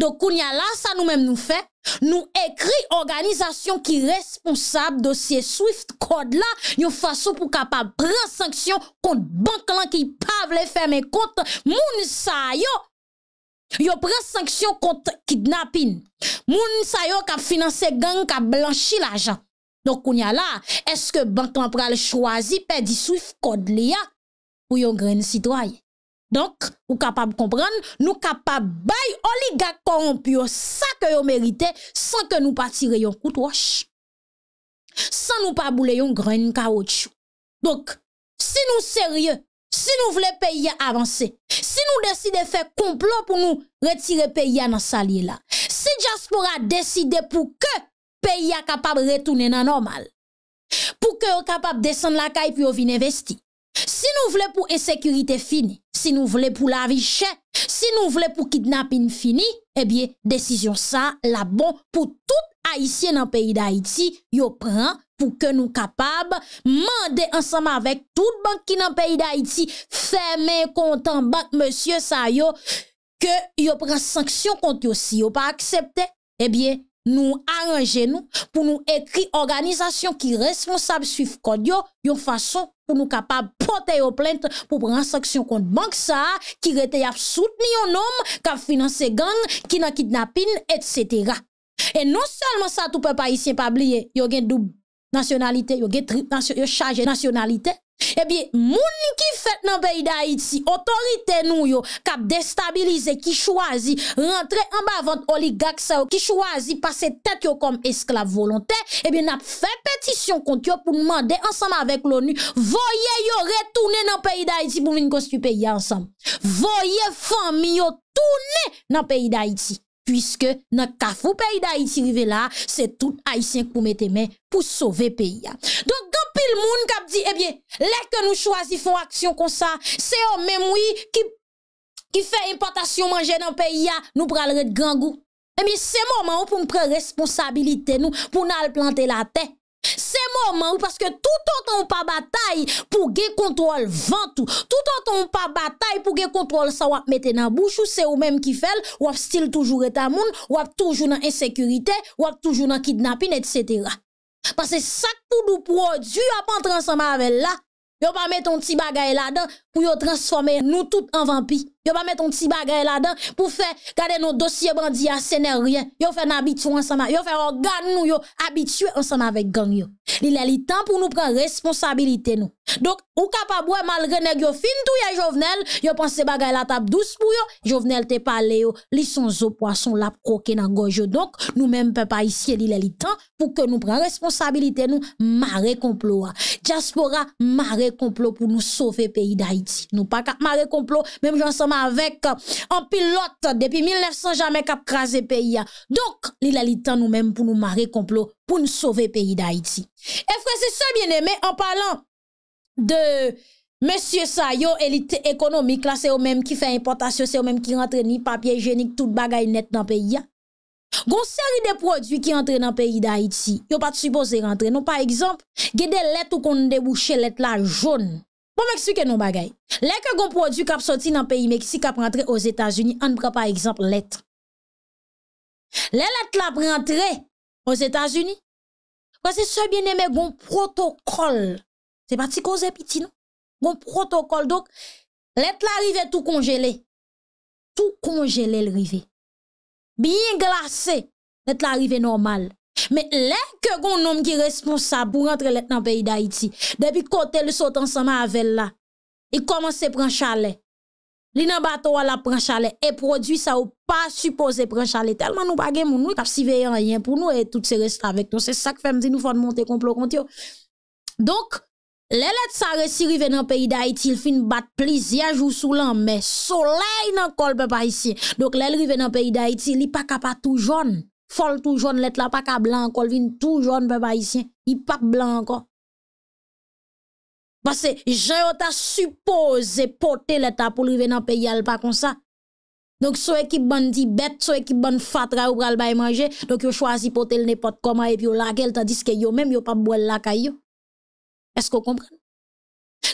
Donk koun ya la sa nou menm nou fè Nou ekri organizasyon ki responsab dosye swift kod la Yo fason pou kapap pran sanksyon kont bank lan ki pavle fè men kont moun sa yo Yo pren sanksyon kont kidnapin Moun sa yo kap finanse gen Kap blanshi la jan Donk koun ya la Eske bankan pral chwazi Pè di souf kod le ya Pou yon gren sitwoy Donk ou kapab kompran Nou kapab bay oliga korompyo Sa ke yo merite San ke nou patire yon kout wosh San nou pa boule yon gren ka wotsho Donk Si nou serye Si nou vle peye avanse, si nou deside fe koumplo pou nou retire peye nan salye la, si Jaspora deside pou ke peye a kapab retounen nan normal, pou ke o kapab desen la kaye pou yo vine vesti, si nou vle pou esekurite fini, si nou vle pou la viche, si nou vle pou kidnapin fini, ebye eh desisyon sa la bon pou tout, a isye nan peyi da iti, yo pran pou ke nou kapab mande ansama avèk tout banki nan peyi da iti, feme kontan bank, monsye sa yo, ke yo pran sanksyon kont yo, si yo pa aksepte, ebyen eh nou aranje nou, pou nou etri organizasyon ki responsab suiv kod yo, yon fason pou nou kapab pote yo plente pou pran sanksyon kont bank sa, ki rete yap soutni yo nom, kap finanse gang, ki nakidnapin, etc. E non salman sa tou pe pa isyen pabliye Yo gen doub nationalite Yo gen chaje nationalite Ebyen eh mouni ki fet nan peyi da iti Otorite nou yo Kap destabilize ki chwazi Rentre an ba vant oligak sa yo Ki chwazi pase tet yo kom esklav volonte Ebyen eh ap fe petisyon kont yo Pou nman de ansam avek l'ONU Voye yo retoune nan peyi da iti Pou vin konsti peyi ansam Voye fami yo toune Nan peyi da iti Pwiske nan kafou peyi da iti rive la, se tout aisyen koumete men pou sove peyi ya. Donk gopil moun kap di, e eh bie, le ke nou chwazi fon aksyon kon sa, se o memoui ki fe importasyon manje nan peyi ya, nou pralre de gangou. E eh bie, se mouman ou pou mpre responsabilite nou pou nan al plante la tey. Se moman ou paske tout an ton pa batay pou ge kontrol vantou, tout an ton pa batay pou ge kontrol sa wap mette nan bouchou, se ou menm ki fel, wap stil toujou etamoun, wap toujou nan insekurite, wap toujou nan kidnapin, etc. Pase sak kou dou prodju wap an transforma avèl la, yo pa met ton ti bagay la dan pou yo transforme nou tout an vampi. Yo pa met ton ti bagay la den pou fe gade nou dosye bandi ya sener ryen. Yo fe nabitou ansama. Yo fe organ nou yo abitou ansama vek gang yo. Li lè li tan pou nou pren responsabilite nou. Donk, ou ka pa bwe mal rene yo fin tou ya jovenel, yo panse bagay la tab dous pou yo, jovenel te pale yo. Li son zo poason lap koke nan goj yo. Donk, nou menm pe pa isye li lè li tan pou ke nou pren responsabilite nou ma rekomplo a. Djaspora ma rekomplo pou nou sofe peyi da iti. Nou pa ka ma rekomplo menm jou ansama avèk an euh, pilot depi 1900 jamè kap krasè peyi ya. Donk, li la li tan nou mèm pou nou mare komplo pou nou sove peyi da Haiti. E frè, se se bienèmè, an palan de M. Sayo, elite ekonomik, la se yo mèm ki fè importasyon, se yo mèm ki rentre ni papye jenik, tout bagay net nan peyi ya. Gon seri de prodwi ki rentre nan peyi da Haiti, yo pati suppose rentre. Non, par exemple, gè de let ou kon de bouchè let la joun. Bon, mèksplike nou bagay. Lè ke gon prodjou kap soti nan peyi Meksik kap rentre os Etats-Unis, an bra pa ekzamp let. Lè let la rentre os Etats-Unis, wazè se biene mèk gon protokol. Se pati ko zepiti, non? Gon protokol, dok, let la rive tout congélé. Tout congélé l'rive. Bien glasé let la rive normal. Me le ke kon nom ki responsa pou rentre let nan peyi da iti. Depi kote le sot ansama avel la. I komanse pran chale. Li nan bato wala pran chale. E prodwi sa ou pa suppose pran chale. Telman nou bagen moun nou, kap si veyan yon. Pou nou e tout se resta vek. Non se sak femzi nou fonde monte komplo kontyo. Donk, le let sa resi rive nan peyi da iti. Il fin bat plis ya jou sou lan. Me solei nan kolpe pa isi. Donk, le let rive nan peyi da iti. Li pa kapatou joun. Fol tou joun let la pa ka blan ko, lvin tou joun pe pa yisyen. Y pa blan ko. Basè, jè yo ta suppose pote let la pou lrive nan pe yal pa kon sa. Donk sou ekip ban di bet, sou ekip ban fatra ou pral bay manje, donk yo chwazi pote lne pot koma epi yo lage, lta diske yo menm yo pa bwe laka yo. Esko komprende?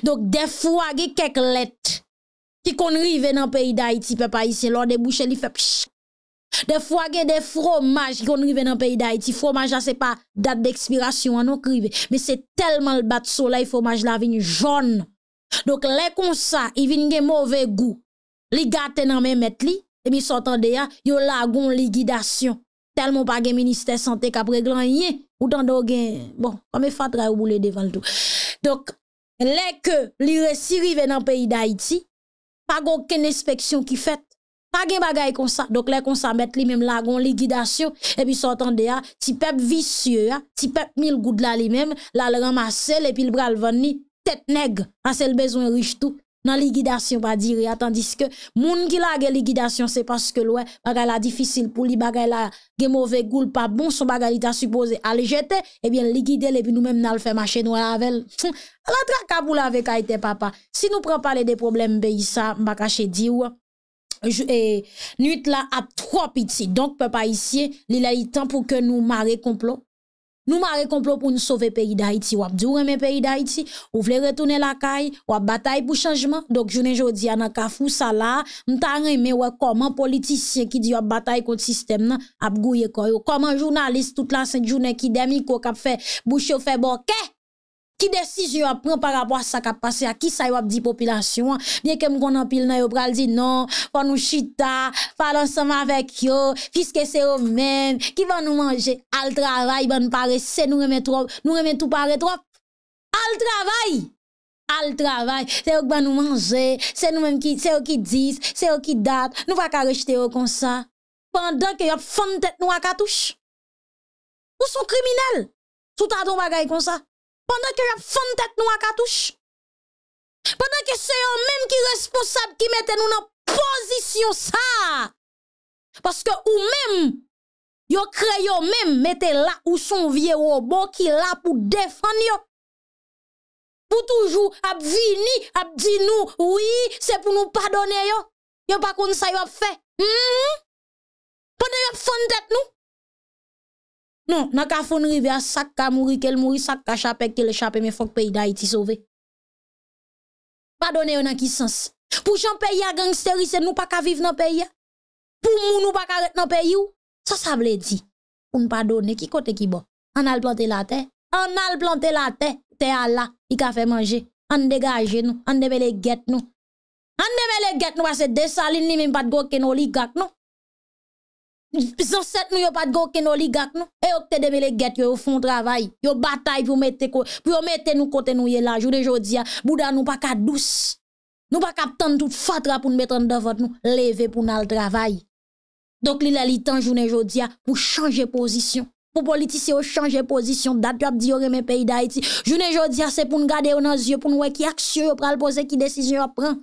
Donk defwa ge kek let ki konrive nan pe yiday ti pe pa yisyen, lor de bouche li fe pshk. Non, de fwa gen de fromaj yon rive nan peyi da iti. Fromaj la se pa dat de ekspirasyon anon krive. Me se telman bat soleil fromaj la vini joun. Dok le kon sa, i vini gen mouve gou. Li gaten nan men met li, e mi sotan de ya, yo la gon ligidasyon. Telman pa gen minister sante kapreglan ye. Ou tan do gen, bon, pa me fatra ou boule devan ldo. Dok, le ke li resi rive nan peyi da iti, pa gon ken espeksyon ki fèt. A gen bagay kon sa, dok le kon sa met li menm lagon ligidasyon, epi son tande a, ti pep visye, ti pep mil goud la li menm, la le ramase, le pi l bral ven ni, tet neg, anse l bezon rish tou, nan ligidasyon pa dire, tandis ke moun ki la gen ligidasyon, se paske lwe bagay la difisil pou li bagay la gen mouve goul pa bon, son bagay li ta supose a le jete, epi en ligide le, epi nou menm nan lfe mache nou avel. A la tra kabou la ve kaite papa, si nou pran pale de problem be yisa, mba kache di ou, E, nuit la ap trop iti, donk pe pa isye, li la itan pou ke nou ma rekomplo. Nou ma rekomplo pou nou sove peyi da iti, wap di ou reme peyi da iti, ou vle retoune la kay, wap batay pou chanjman, donk jounen jodi anan ka fousa la, mta anan ime wak koman politisyen ki di wap batay kont sistem nan, ap gouye koy, wak koman jounalist tout lan sen jounen ki demiko kap fe bouche ou fe bokeh, Ki desij yo ap pran par rapor sa kap pase a ki sa yo ap di populasyon. Bien ke m kon an pil nan yo pral di non. Pwa nou chita. Pwa lansanman vek yo. Fiske se yo men. Ki ban nou manje. Al travay ban nou pare se nou reme trop. Nou reme tou pare trop. Al travay. Al travay. Se yo k ban nou manje. Se yo ki diz. Se yo ki dat. Nou va ka rejte yo konsa. Pwa an dan ke yo fante nou akatouche. Ou sou kriminel. Sou tato bagay konsa. Pande ki rap fantek nou akatouche. Pande ki se yo mèm ki responsab ki mette nou nan pozisyon sa. Paske ou mèm, yo kre yo mèm mette la ou son vie wobo ki la pou defan yo. Pou toujou ap vini, ap di nou, oui, se pou nou padone yo. Yo pa kon sa yo ap fe. Pande yo fantek nou. Non, nan ka foun rive a sak ka mouri, kel mouri, sak ka chapek, kel chapek, men fok pey da iti sove. Pa done yo nan ki sens? Pou chan pey ya gangsterise nou pa ka viv nan pey ya? Pou moun nou pa ka ret nan pey yo? Sa sa vle di? Pou n'pa done, ki kote ki bo? An al plante la te? An al plante la te? Te al la, i ka fe manje. An degaje nou, an deme le get nou. An deme le get nou, ase de salin li min pat goke nou li gak nou. Pis anset nou yo pat goke nou ligak nou, e yo kte deme le get yo yo fon travay, yo batay pou yo mette nou kote nou ye la, jounen jodi ya, bouda nou pa ka douz, nou pa ka ptan tout fatra pou nou mette an devot nou, leve pou nou al travay. Dok li la li tan jounen jodi ya pou chanje pozisyon, pou politisyon chanje pozisyon, dati wap di yo reme peyi da iti, jounen jodi ya se pou nou gade yo nan zye, pou nou e ki aksyo yo pral pose ki desisyon yo pran.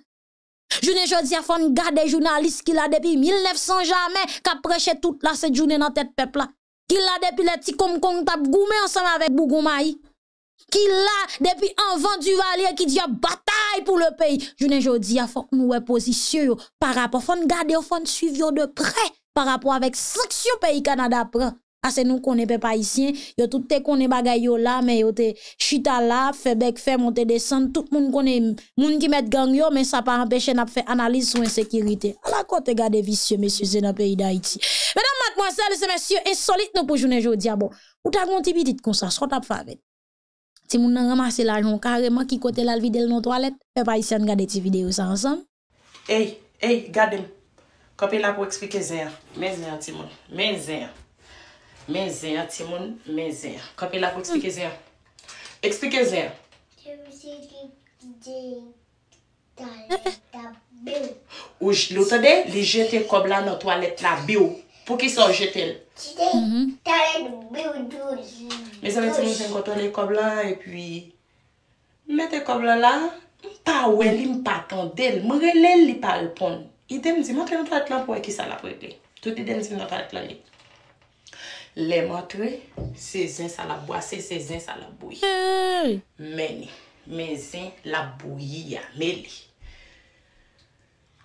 Jounen jodi a fon gade jounalist ki la depi 1900 jame ka preche tout la set jounen an tet pepla. Ki la depi leti kom kong tap goume ansan avèk Bougoumaï. Ki la depi anvan du valye ki diyo batay pou le peyi. Jounen jodi a fon mouè posisyon par apò fon gade ou fon suivyon de pre par apò avèk seksyon peyi Kanada pran. Ase nou konen pe paisyen, yo tout te konen bagay yo la, men yo te chita la, febek, fe, monte, desan, tout moun konen moun ki met gang yo, men sa pa anpeche nap fe analize sou ensekirite. A la kote gade visye, mesye, ze nan pe yi da iti. Menan mat mwansel, se mesye, insolite nou pou jounen jo diya ah bon. Ou ta kon ti bidit kon sa, sot ap fave. Ti moun nan remase la joun kareman ki kote lal vide l nou toalet, pe paisyen gade ti videyo sa ansan. Ey, ey, gade m. Kopi la pou ekspike ze a. Men ze a, ti moun. Men ze a. Men zè ya, Timon, men zè ya. Kope la pou eksplike zè ya. Eksplike zè ya. Jè mè se ki jè ta lè la bè ouj. Lè ou te de, lè jè te kob la nan toalet la bè ou. Pou ki sa ou jè te lè. Jè te jè ta lè nan bè ou douj. Mè zè mè Timon, jè konton lè kob la e pi mè te kob la la. M pa wè lè m patan dè lè. M wè lè lè li pal pon. I dem zè, montre nou ta lè plan pou wè ki sa la pou e de. Touti dem zè nou ta lè plan li. Le motwe, se zin sa la bwa, se se zin sa la bouye. Mene, mene zin la bouye ya, mele.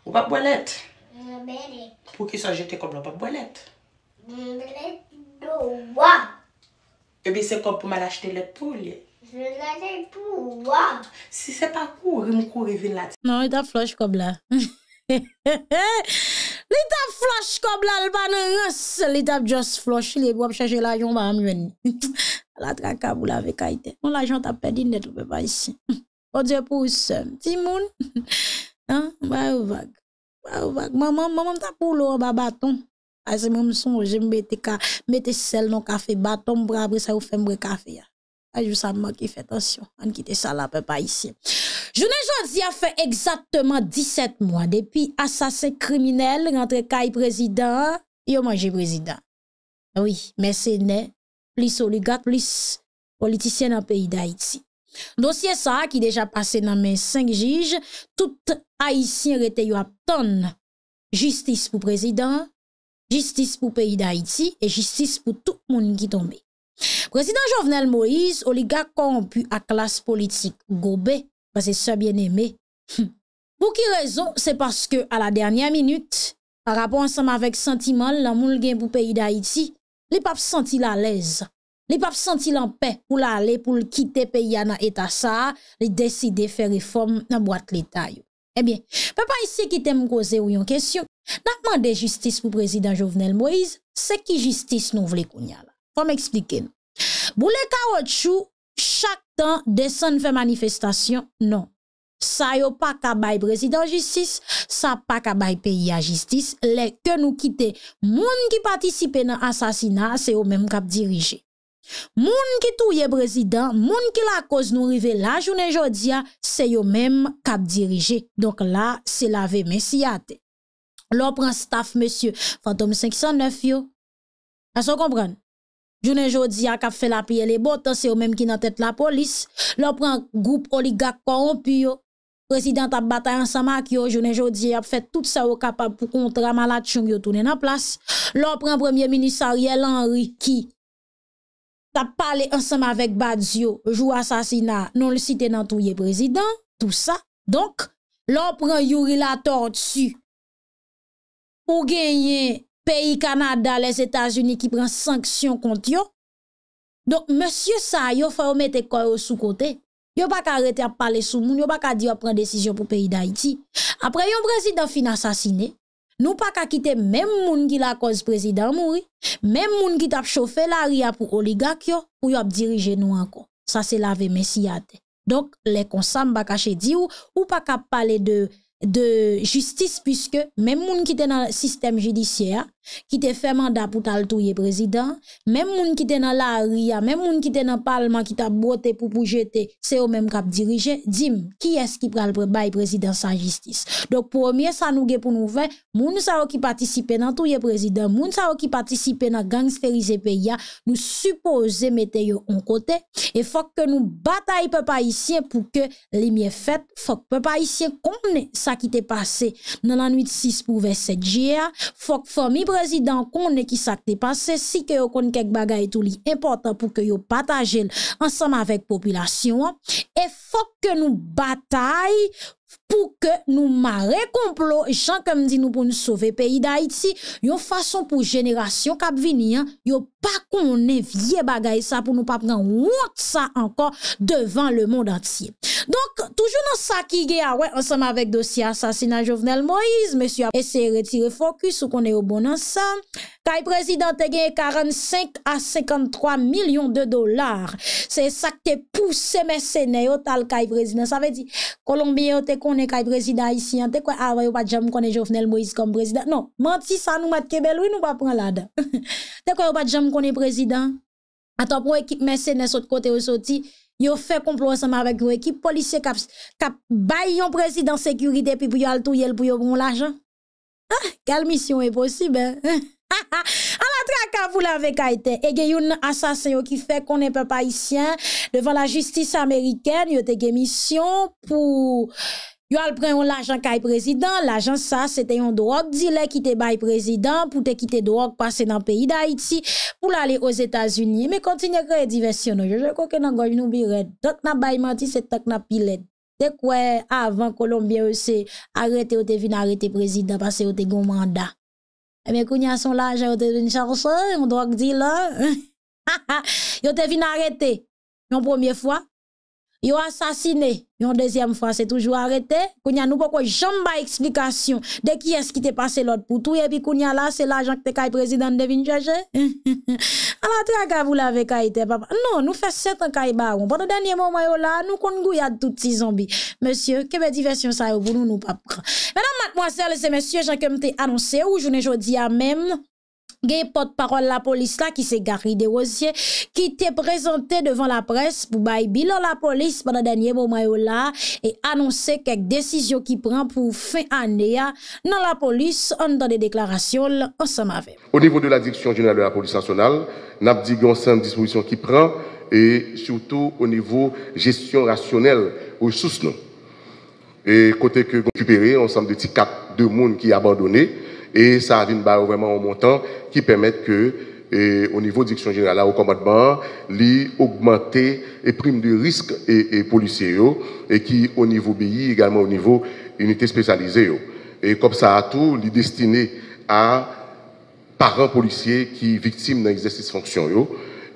Ou pa bole? Ou pa bole? Pou ki sa jete kob la pa bole? Mene do wa. Ebe se kob pou malachete le pou li? Se la jete pou wa. Si se pa kou, rem kou revin la ti. Nan, e da floj kob la. Li tap flosh kob lalba nan yas, li tap just flosh li e bo ap cheche l ajon ba amyweni. La trakab ou la vek a ite. Moun l ajon tap pedi net ou pe pa isi. O bon diye pou ou se, ti moun. Ha, mwa ou vag. Mwa ou vag. Mwa mwa mwa mta pou lor ba baton. Ase mwen mson ou jem bete ka, bete sel non kafe baton mbra bre sa ou fem bre kafe ya. Aje ou sa mwen ki fe tasyon. An ki te sala pe pa isi. Jounen Jouadzi a fe exaktman 17 mwa depi asasin kriminel rentre kay prezident yon manje prezident. Oui, mè sè nè, plis oligat, plis politisyen nan peyi d'Haïti. Dosye sa ki deja pase nan mè 5 jij, tout haïtien rete yon ap ton. Jistis pou prezident, jistis pou peyi d'Haïti, e jistis pou tout moun ki tombe. Prezident Jovenel Moïse oligat konpü a klas politik gobe. pa se se bien eme. Pou ki rezon, se paske a la dernyan minut, pa rapon anseman vek sentiman, la moun gen pou peyi da iti, li pap senti la lez. Li pap senti la pen pou la ale pou li kite peyi ya nan etasa li deside fe reform nan boate leta yo. Ebyen, pe pa isi ki tem goze ou yon kesyon, nan mande justice pou prezident Jovenel Moise, se ki justice nou vle koun ya la. Fwa m eksplike nou. Bou le ka wotshou, chak tan desan fè manifestasyon, non. Sa yo pa kabay prezident jistis, sa pa kabay peyi a jistis, lè ke nou kite, moun ki patisipe nan asasina, se yo mèm kap dirije. Moun ki touye prezident, moun ki la koz nou rive la jounen jodia, se yo mèm kap dirije. Donk la, se la ve mesi ate. Lò pran staf, monsye, fantom 509 yo, la so kompran. Jounen jodi ak ap fè la piye le bot, se ou menm ki nan tèt la polis. Lòp pran goup oligak korompi yo. Prezident ap batay ansama ak yo. Jounen jodi ap fè tout sa ou kapab pou kontra malat choum yo tounen nan plas. Lòp pran premye minisar yel anri ki. Tap pale ansama avèk bad yo. Jou asasina. Non l'site nan touye prezident. Tout sa. Donk, lòp pran yuri la tortsu. Ou genyen... peyi Kanada, les Etats-Unis ki pren sanksyon kont yo. Donk, monsye sa, yo fè ou mette kòy ou sou kote, yo baka arrete ap pale sou moun, yo baka di yo pren desisyon pou peyi d'Haïti. Apre, yo moun prezident fin asasine, nou baka kite mèm moun ki la kòz prezident mouri, mèm moun ki tap chofè la ria pou oligak yo, pou yo ap dirije nou ankon. Sa se lave mesi ate. Donk, le konsan baka che di ou, ou baka pale de justice pwiske mèm moun ki tenan ki te fè manda pou tal tou ye prezident mèm moun ki te nan la aria mèm moun ki te nan palman ki ta bote pou pou jete, se yo mèm kap dirije dim, ki es ki pral prebay prezident san jistis, dok pwomye san ouge pou nou ven, moun sa ou ki patisipe nan tou ye prezident, moun sa ou ki patisipe nan gangsterize pe ya nou suppose mete yo on kote e fok ke nou batay pe pa isyen pou ke li mye fet fok pe pa isyen konne sa ki te pase 986 pou 27 jea, fok fòm i prezident Prezident konen ki sakte pa, se si ke yo konen kek bagay tout li important pou ke yo patajel ansama vek populasyon, e fok ke nou batay fok. pou ke nou ma rekomplo jan kem di nou pou nou sove peyi da iti, yon fason pou jenerasyon kap vini, yon pa kon evye bagay sa pou nou pa pran wot sa ankon devan le mond antye. Donk, toujou nou sa ki ge awe, ah ansem avèk dosi asasina Jovenel Moïse, mè sya ese retire fokus ou konè yo bonan sa kay prezident te ge 45 a 53 milyon de dolar, se sak te pousse mè sene yo tal kay prezident, sa ve di, kolombiyen yo te kon konnen est président haïtien, t'es quoi ah vous pas jamais connaît Jovenel Moïse comme président. Non, menti ça nous mette Kebel, oui nous pas prendre là dedans te quoi yo pas jamais connaît président. Attends pour équipe mercenaire l'autre côté au sorti, yo fait complot ensemble avec une équipe policier cap cap bail président sécurité puis pour tout al touyer pour yo bon l'argent. Ah, quelle mission est possible. Hein? traka vous l'avez kaite. Et gen un assassin qui fait qu'on est pas haïtien devant la justice américaine, yo te gen mission pour Yo al pren yon l ajan kaj prezidant, l ajan sa se te yon drog di le ki te bay prezidant pou te ki te drog pase nan peyi da iti pou la li os Etats-Unis. Me kontinye kwa e diversyonon, yo jen kwa ke nan goy nou bi red. Tok na bay manti se tok na pi led. Dek wè avan Kolombia e se, arete yo te vin arete prezidant pase yo te gomanda. E me kounyan son l ajan yo te vin chanso, yon drog di le. Yo te vin arete yon pwomye fwa. Ils ont assassiné. Une deuxième fois, c'est toujours arrêté. Kounya, nous pourquoi jamais pas explication de qui est-ce qui t'est passé l'autre pour tout. Et puis, Kounya, là, c'est l'agent que t'es président de Vinjage. Alors, tu as vous l'avez kaite, papa. Non, nous faisons 7 ans baron. Pendant le dernier moment, là, nous congouillons tout ces zombies. Monsieur, que diversion ça pour nous, nous pas Mesdames, mademoiselles et messieurs, j'en que m'te annoncé ou journée jodi à même. Gye pot parol la polis la ki se Gary Derosier Ki te prezante devan la pres pou bay bilon la polis Banda denye mou mayo la E anonse kek desisyon ki pran pou fe ane ya Nan la polis an dan de deklarasyon lansan mave O nivou de la diksyon jenal de la polis asyonal Nap di gyan san dispozisyon ki pran E soutou o nivou jesyon rasyonel ou sous non E kote kek kupere ansan de tikap de moun ki abandone Et ça a vraiment un montant qui permet que au niveau de direction générale au commandement, li augmenter les primes de risque et, policiers et qui au niveau pays, également au niveau unité spécialisée. Et comme ça à tout, li destiné à parents policiers qui victimes d'un exercice fonction Et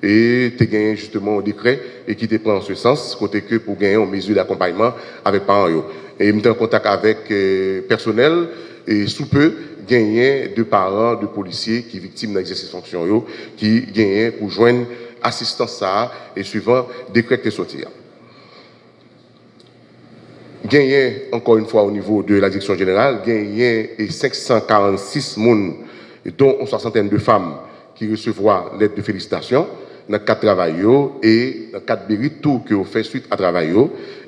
et tu gagné justement un décret et qui te prend en ce sens côté que pour gagner en mesure d'accompagnement avec parents yo. Et je en contact avec le euh, personnel et sous peu gagné de parents de policiers qui victimes d'exercices de qui gagnent pour joindre assistance ça et suivant décret qui encore une fois au niveau de la direction générale, gagné 546 personnes, dont une soixantaine de femmes qui recevront l'aide de félicitations dans quatre et 4 quatre qui tout fait suite à travail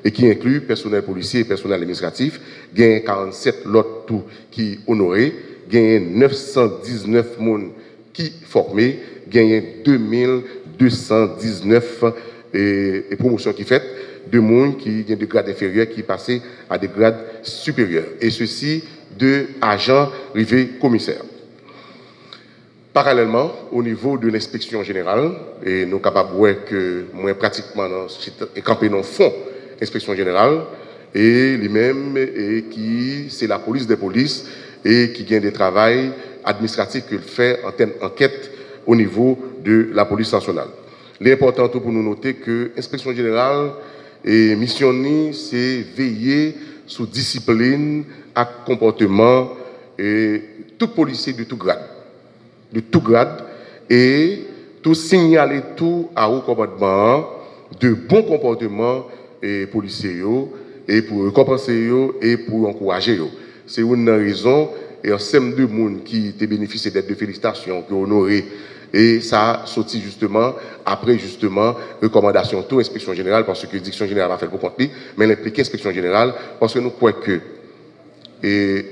et qui inclut personnel policier et personnel administratif. Gain 47 lots tout qui honoré, gain 919 personnes qui formés, gagne 2219 euh, et, et promotions qui faites de monde qui ont des grades inférieurs qui passaient à des grades supérieurs. Et ceci de agents, rivés, commissaires. Parallèlement, au niveau de l'inspection générale, et nous sommes capables que moi, pratiquement, nous campé dans fond inspection générale, et lui-même, et qui, c'est la police des polices, et qui gagne des travaux administratifs qu'il fait en termes d'enquête au niveau de la police nationale. L'important pour nous noter que l'inspection générale et missionnée, c'est veiller sous discipline à comportement et tout policier de tout grade de tout grade et tout signaler tout à haut commandement de bons comportements et policier et pour récompenser et pour encourager. C'est une raison et un sème de monde qui te bénéficié d'être de félicitations, qui honoré. Et ça sorti justement après justement recommandation tout inspection générale parce que l'inspection générale a fait beaucoup compte mais l'impliquer générale parce que nous croyons que et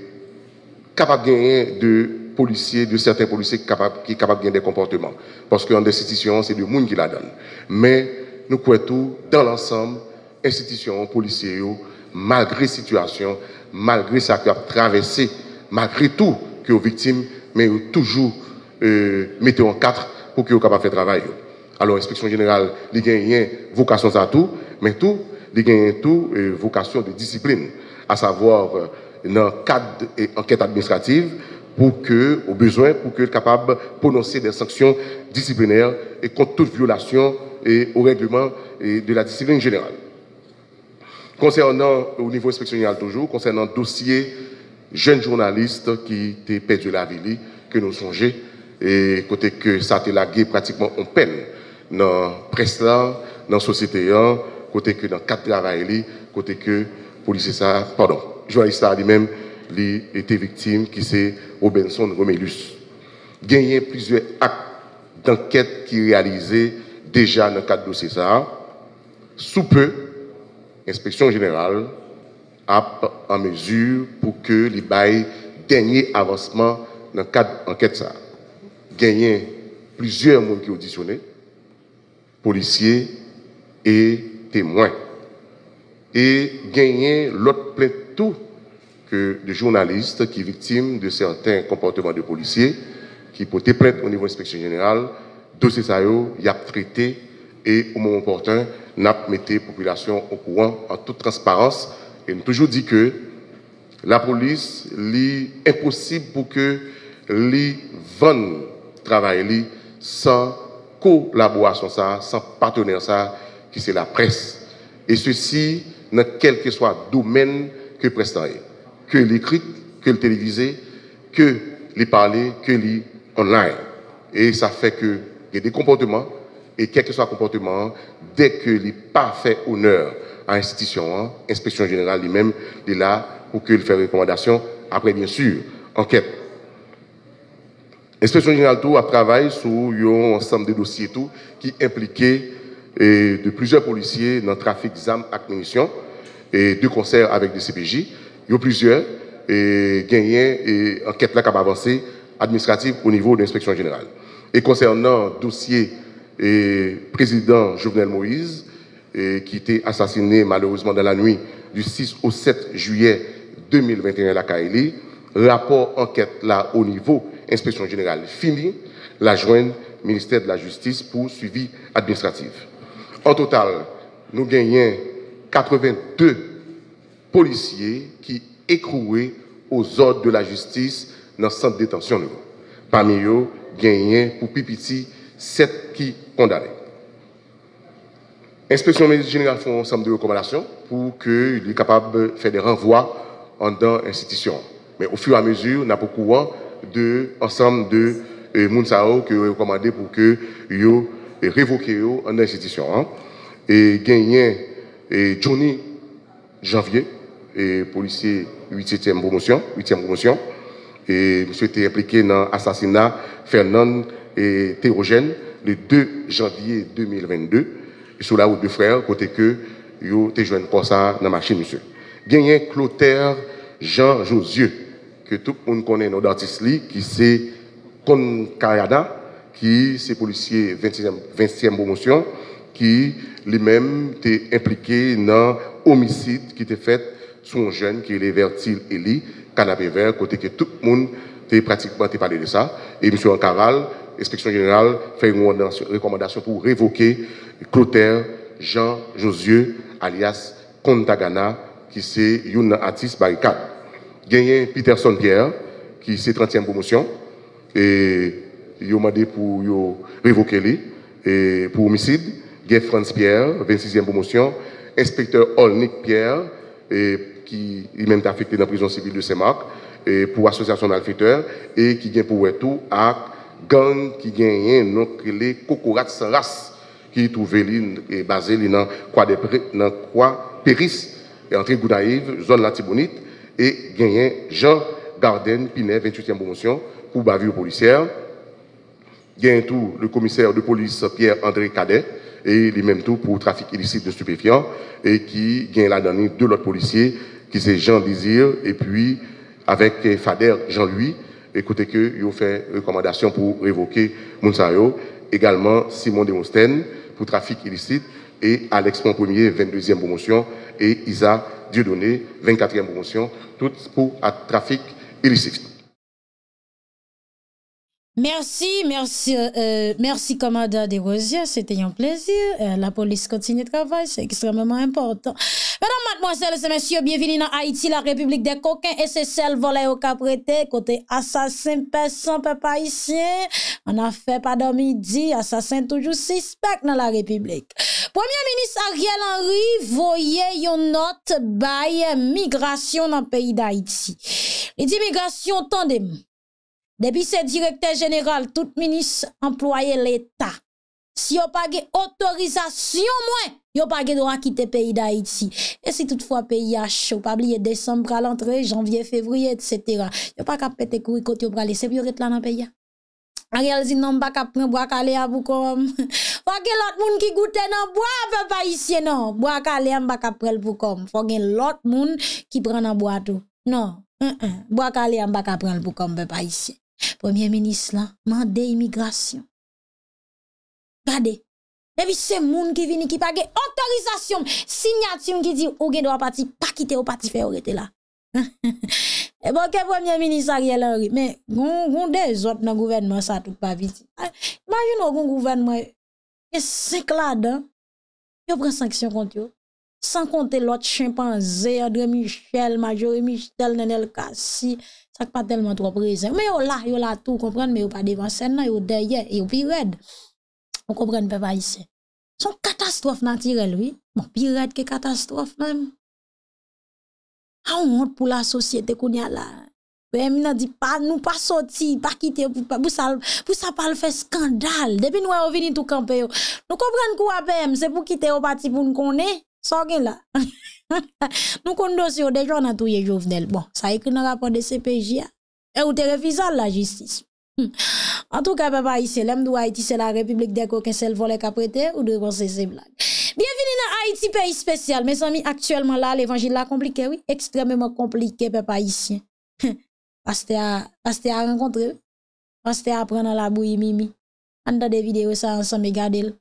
capable gagner de policiers, de certains policiers capables, qui sont capables de des comportements. Parce qu'en institution, c'est le monde qui la donne. Mais nous croyons tout, dans l'ensemble, institutions, policiers, malgré situation, malgré ça qu'ils ont traversé, malgré tout que aux victimes, mais toujours euh, mettez en quatre pour qu'ils soient capables de faire travail. Alors, l'inspection générale, les gagnants vocations vocation à tout, mais tout, les gagnants tout, euh, vocation de discipline, à savoir, euh, dans le cadre d'enquête administrative, pour que, au besoin, pour que capable de prononcer des sanctions disciplinaires et contre toute violation et au règlement et de la discipline générale. Concernant, au niveau inspectionnel toujours, concernant dossier jeune journaliste qui était perdu la vie, que nous songeons, et côté que ça a été lagué pratiquement en peine dans la presse, dans Société société, hein, côté que dans quatre travail, côté que policier ça, pardon, journaliste lui-même, li était victime, qui c'est Robinson Romelus. Il y a plusieurs actes d'enquête qui réalisés déjà dans le cadre de ça. Sous peu, l'inspection générale a en mesure pour que les un dernier avancement dans le cadre d'enquête ça. Il y a plusieurs monde qui auditionné, policiers et témoins. Et il l'autre plainte tout de journalistes qui victimes de certains comportements de policiers qui portaient plainte au niveau de l'inspection générale, dossier ça y a traité et au moment opportun, n'a la population au courant en toute transparence et nous toujours dit que la police est impossible pour que les vende sans collaboration ça, sans partenaire ça qui c'est la presse. Et ceci dans quel que soit le domaine que est que l'écrit, que le télévisé, que les parler, que les online. Et ça fait que y a des comportements, et quel que soit le comportement, dès que les pas fait honneur à l'institution, hein, l'inspection générale lui-même, est là pour qu'il fasse recommandations. Après, bien sûr, enquête. L'inspection générale tout a travaillé sur un ensemble de dossiers tout qui impliquaient de plusieurs policiers dans le trafic d'armes à munitions et de concert avec des CPJ. Il y a plusieurs et gagnants et enquêtes là qui avancé administrative au niveau de l'inspection générale. Et concernant le dossier et président Jovenel Moïse, et qui était assassiné malheureusement dans la nuit du 6 au 7 juillet 2021 à la Kaili, rapport enquête là au niveau inspection générale fini, la joindre ministère de la Justice pour suivi administratif. En total, nous gagnons 82 policiers qui écrouaient aux ordres de la justice dans le centre de détention. Parmi eux, gagnés pour Pipiti, sept qui condamnés. L'inspection générale fait un ensemble de recommandations pour qu'il soit capable de faire des renvois en dans l'institution. Mais au fur et à mesure, on a beaucoup de ensemble de euh, Mounsao qui ont recommandé pour que yo révoqué en institution. Hein. Et gagné et Johnny Janvier, et policier 8e promotion, 8 promotion, et monsieur était impliqué dans l'assassinat Fernand et Théogène le 2 janvier 2022, sur la route de frère, côté que yo t'es joué pour ça dans la machine, monsieur. Gagné Clotaire Jean Josieux, que tout le monde connaît dans l'artiste, qui c'est Concayada, qui c'est policier 20e, 20e promotion, qui lui-même était impliqué dans homicide qui était fait son jeune qui est Vertil Eli, canapé vert, côté que tout le monde a pratiquement parlé de ça. Et M. Ancaral, inspection générale, fait une recommandation pour révoquer Clotaire Jean Josieu, alias Contagana, qui c'est une artiste barricade. Gagné Peterson Pierre, qui c'est 30e promotion, et il a demandé pour révoquer lui, et pour homicide. France Pierre, 26e promotion. Inspecteur Olnik Pierre, et qui est même affecté dans la prison civile de Saint-Marc, pour l'association d'alfiteurs et qui vient pour tout à gang qui gagne donc les cocorates sans race qui sont et basé dans quoi des dans quoi Péris et entre Goudaïve, zone Latibonite et gagne Jean Garden Pinet 28e promotion pour bavure policière. Gagne tout le commissaire de police Pierre André Cadet et les mêmes tout pour trafic illicite de stupéfiants et qui gagne la donnée de l'autre policier qui c'est Jean Désir et puis avec Fader Jean-Louis écoutez que ils ont fait recommandation pour révoquer Mounsayo également Simon Demostène pour trafic illicite et Alex premier 22e promotion et Isa Dieudonné 24e promotion toutes pour trafic illicite Merci, merci, euh, euh merci commandant Desrosiers, c'était un plaisir. Euh, la police continue de travailler, c'est extrêmement important. Mesdames, mademoiselles et messieurs, bienvenue dans Haïti, la République des coquins, et c'est celle volée au caprété, côté assassin, personne, papa On a fait pas dans midi, assassin toujours suspect dans la République. Premier ministre Ariel Henry voyait une note by migration dans le pays d'Haïti. Il dit migration, tandem. Depi se direkter jeneral, tout minis employe l'Etat. Si yo page otorizasyon mwen, yo page do akite peyi da iti. E si tout fwa peyi a chou, pabliye december, alantre, janvye, fevriye, etc. Yo paka pete kouikot yo prale, sebyo ret lan a peyi a. A real zin nan m baka non. prel, m baka ale a boukom. Fwa gen lot moun ki goute nan, m baka ale a boukom. Fwa gen lot moun ki prel nan boukom. Non, m baka ale a m baka prel boukom, m baka ale a boukom. Premye menis la, man de imigrasyon. Gade, e vi se moun ki vini ki page otorizasyon, sinyatim ki di ou gen do a pati, pa kite ou pati fe, ou rete la. E bon, ke premye menis a riele ori, men, goun de zot nan gouvenman sa touk pa viti. Imagin nou goun gouvenman, seklad, yo pren sanksyon kont yo, sankyon te lot chimpanzé, André Michel, Majore Michel, Nenel Kassi, Sak pa telman tro prezen. Mè yo la, yo la tou, kompren, mè yo pa devan sen nan, yo deye, yo pi red. Mè kompren pe pa yise. Son katastrof nan tirel, oui. Mè bon, pi red ke katastrof mèm. A ou mout pou la sosyete koun ya la? Pè mè nan di, nou pa soti, pa kite, pou sa pal fe skandal. Depi nou e o vini tou kampe yo. Nou kompren kou apèm, se pou kite yo pati pou nou konè. Ça là. Nous conduisons déjà tous tous les Bon, ça écrit dans rapport de CPJ et au te la justice. Hmm. En tout cas, papa, ici, l'homme de Haïti, c'est la République des coquins, c'est le volet prêté. ou de penser ces blagues. Bienvenue dans Haïti, pays spécial. Mes amis, actuellement là, l'évangile est compliqué, oui, extrêmement compliqué, papa, ici. Parce que à rencontrer, parce que à prendre la bouille, Mimi. En des vidéos, ça, ensemble, regardez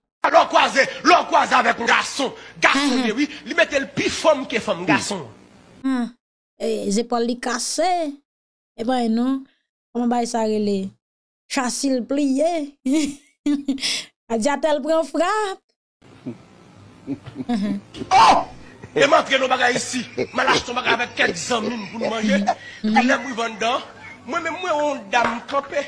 Lo kwaze, lo kwaze avek ou gason. Gason dewi, mm-hmm. li mette l pi fome ke fome, gason. Mm. E, ze pou li kase, e eh bay nou, koman bay sa rele, chasi l pliye, a di atel pren frat. Oh, e mantre nou bagay isi, man laj ton bagay avek ket zanmine pou nou manje, le mou yon dan, mwen mwen mwen yon dami kope,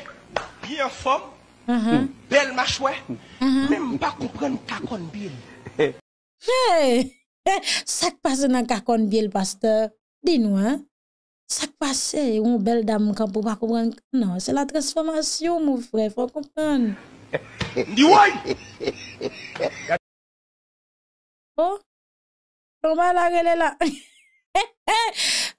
bi yon fome. Mm-hmm. Mm-hmm. Bel ma chwe Mwen mm-hmm. pa koupren kakon bil Hei Sak pase nan kakon bil pastor Din nou he Sak pase ou bel dam Mwen pa koupren Se non, la transformasyon mwen fwe Fwa koupren Ndi woy Oh Choma la rele la Hei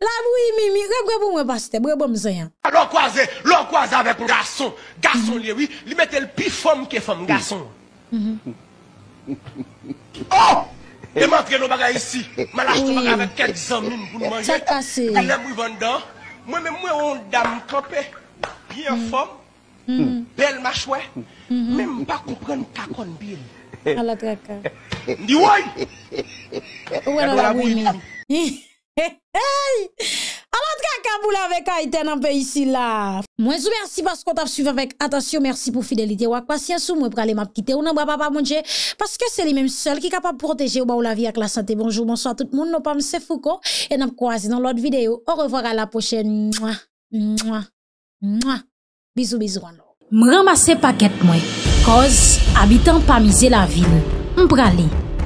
Lavouye mimi, rebrebou mwen baste, brebou mwen zanyan. Loko aze, loko aze avek ou gason. Gason liyewi, li mette lpi fom ke fom gason. Mm-hmm. Oh! E mantre nou baga isi. Manache nou baga avek ket zon mimi pou nou manje. Chakase. Kile mou yvon dan. Mwen me mwen yon dami klope. Bien mm-hmm. fom. Mm-hmm. Bel ma chwe. Mwen mwen pa koupren kakon bil. Alat reka. Ndi woy! Woy la lavouye mimi. Hei hei Alot kakabou lave kaiten anpe isi la Mwen zou mersi pas kon tap suvi avek Atasyon mersi pou fidelite wakwa Siyasou mwen prale map kite ou nan wap ap ap mounje Paske se li menm sel ki kap ap proteje Ou ba ou lavi ak la sante Bonjou monswa tout moun nou pa mse fuko E nan kwa zi nan lot videyo Ou revoar a la pochene Mwa mwa mwa Bizou bizou anou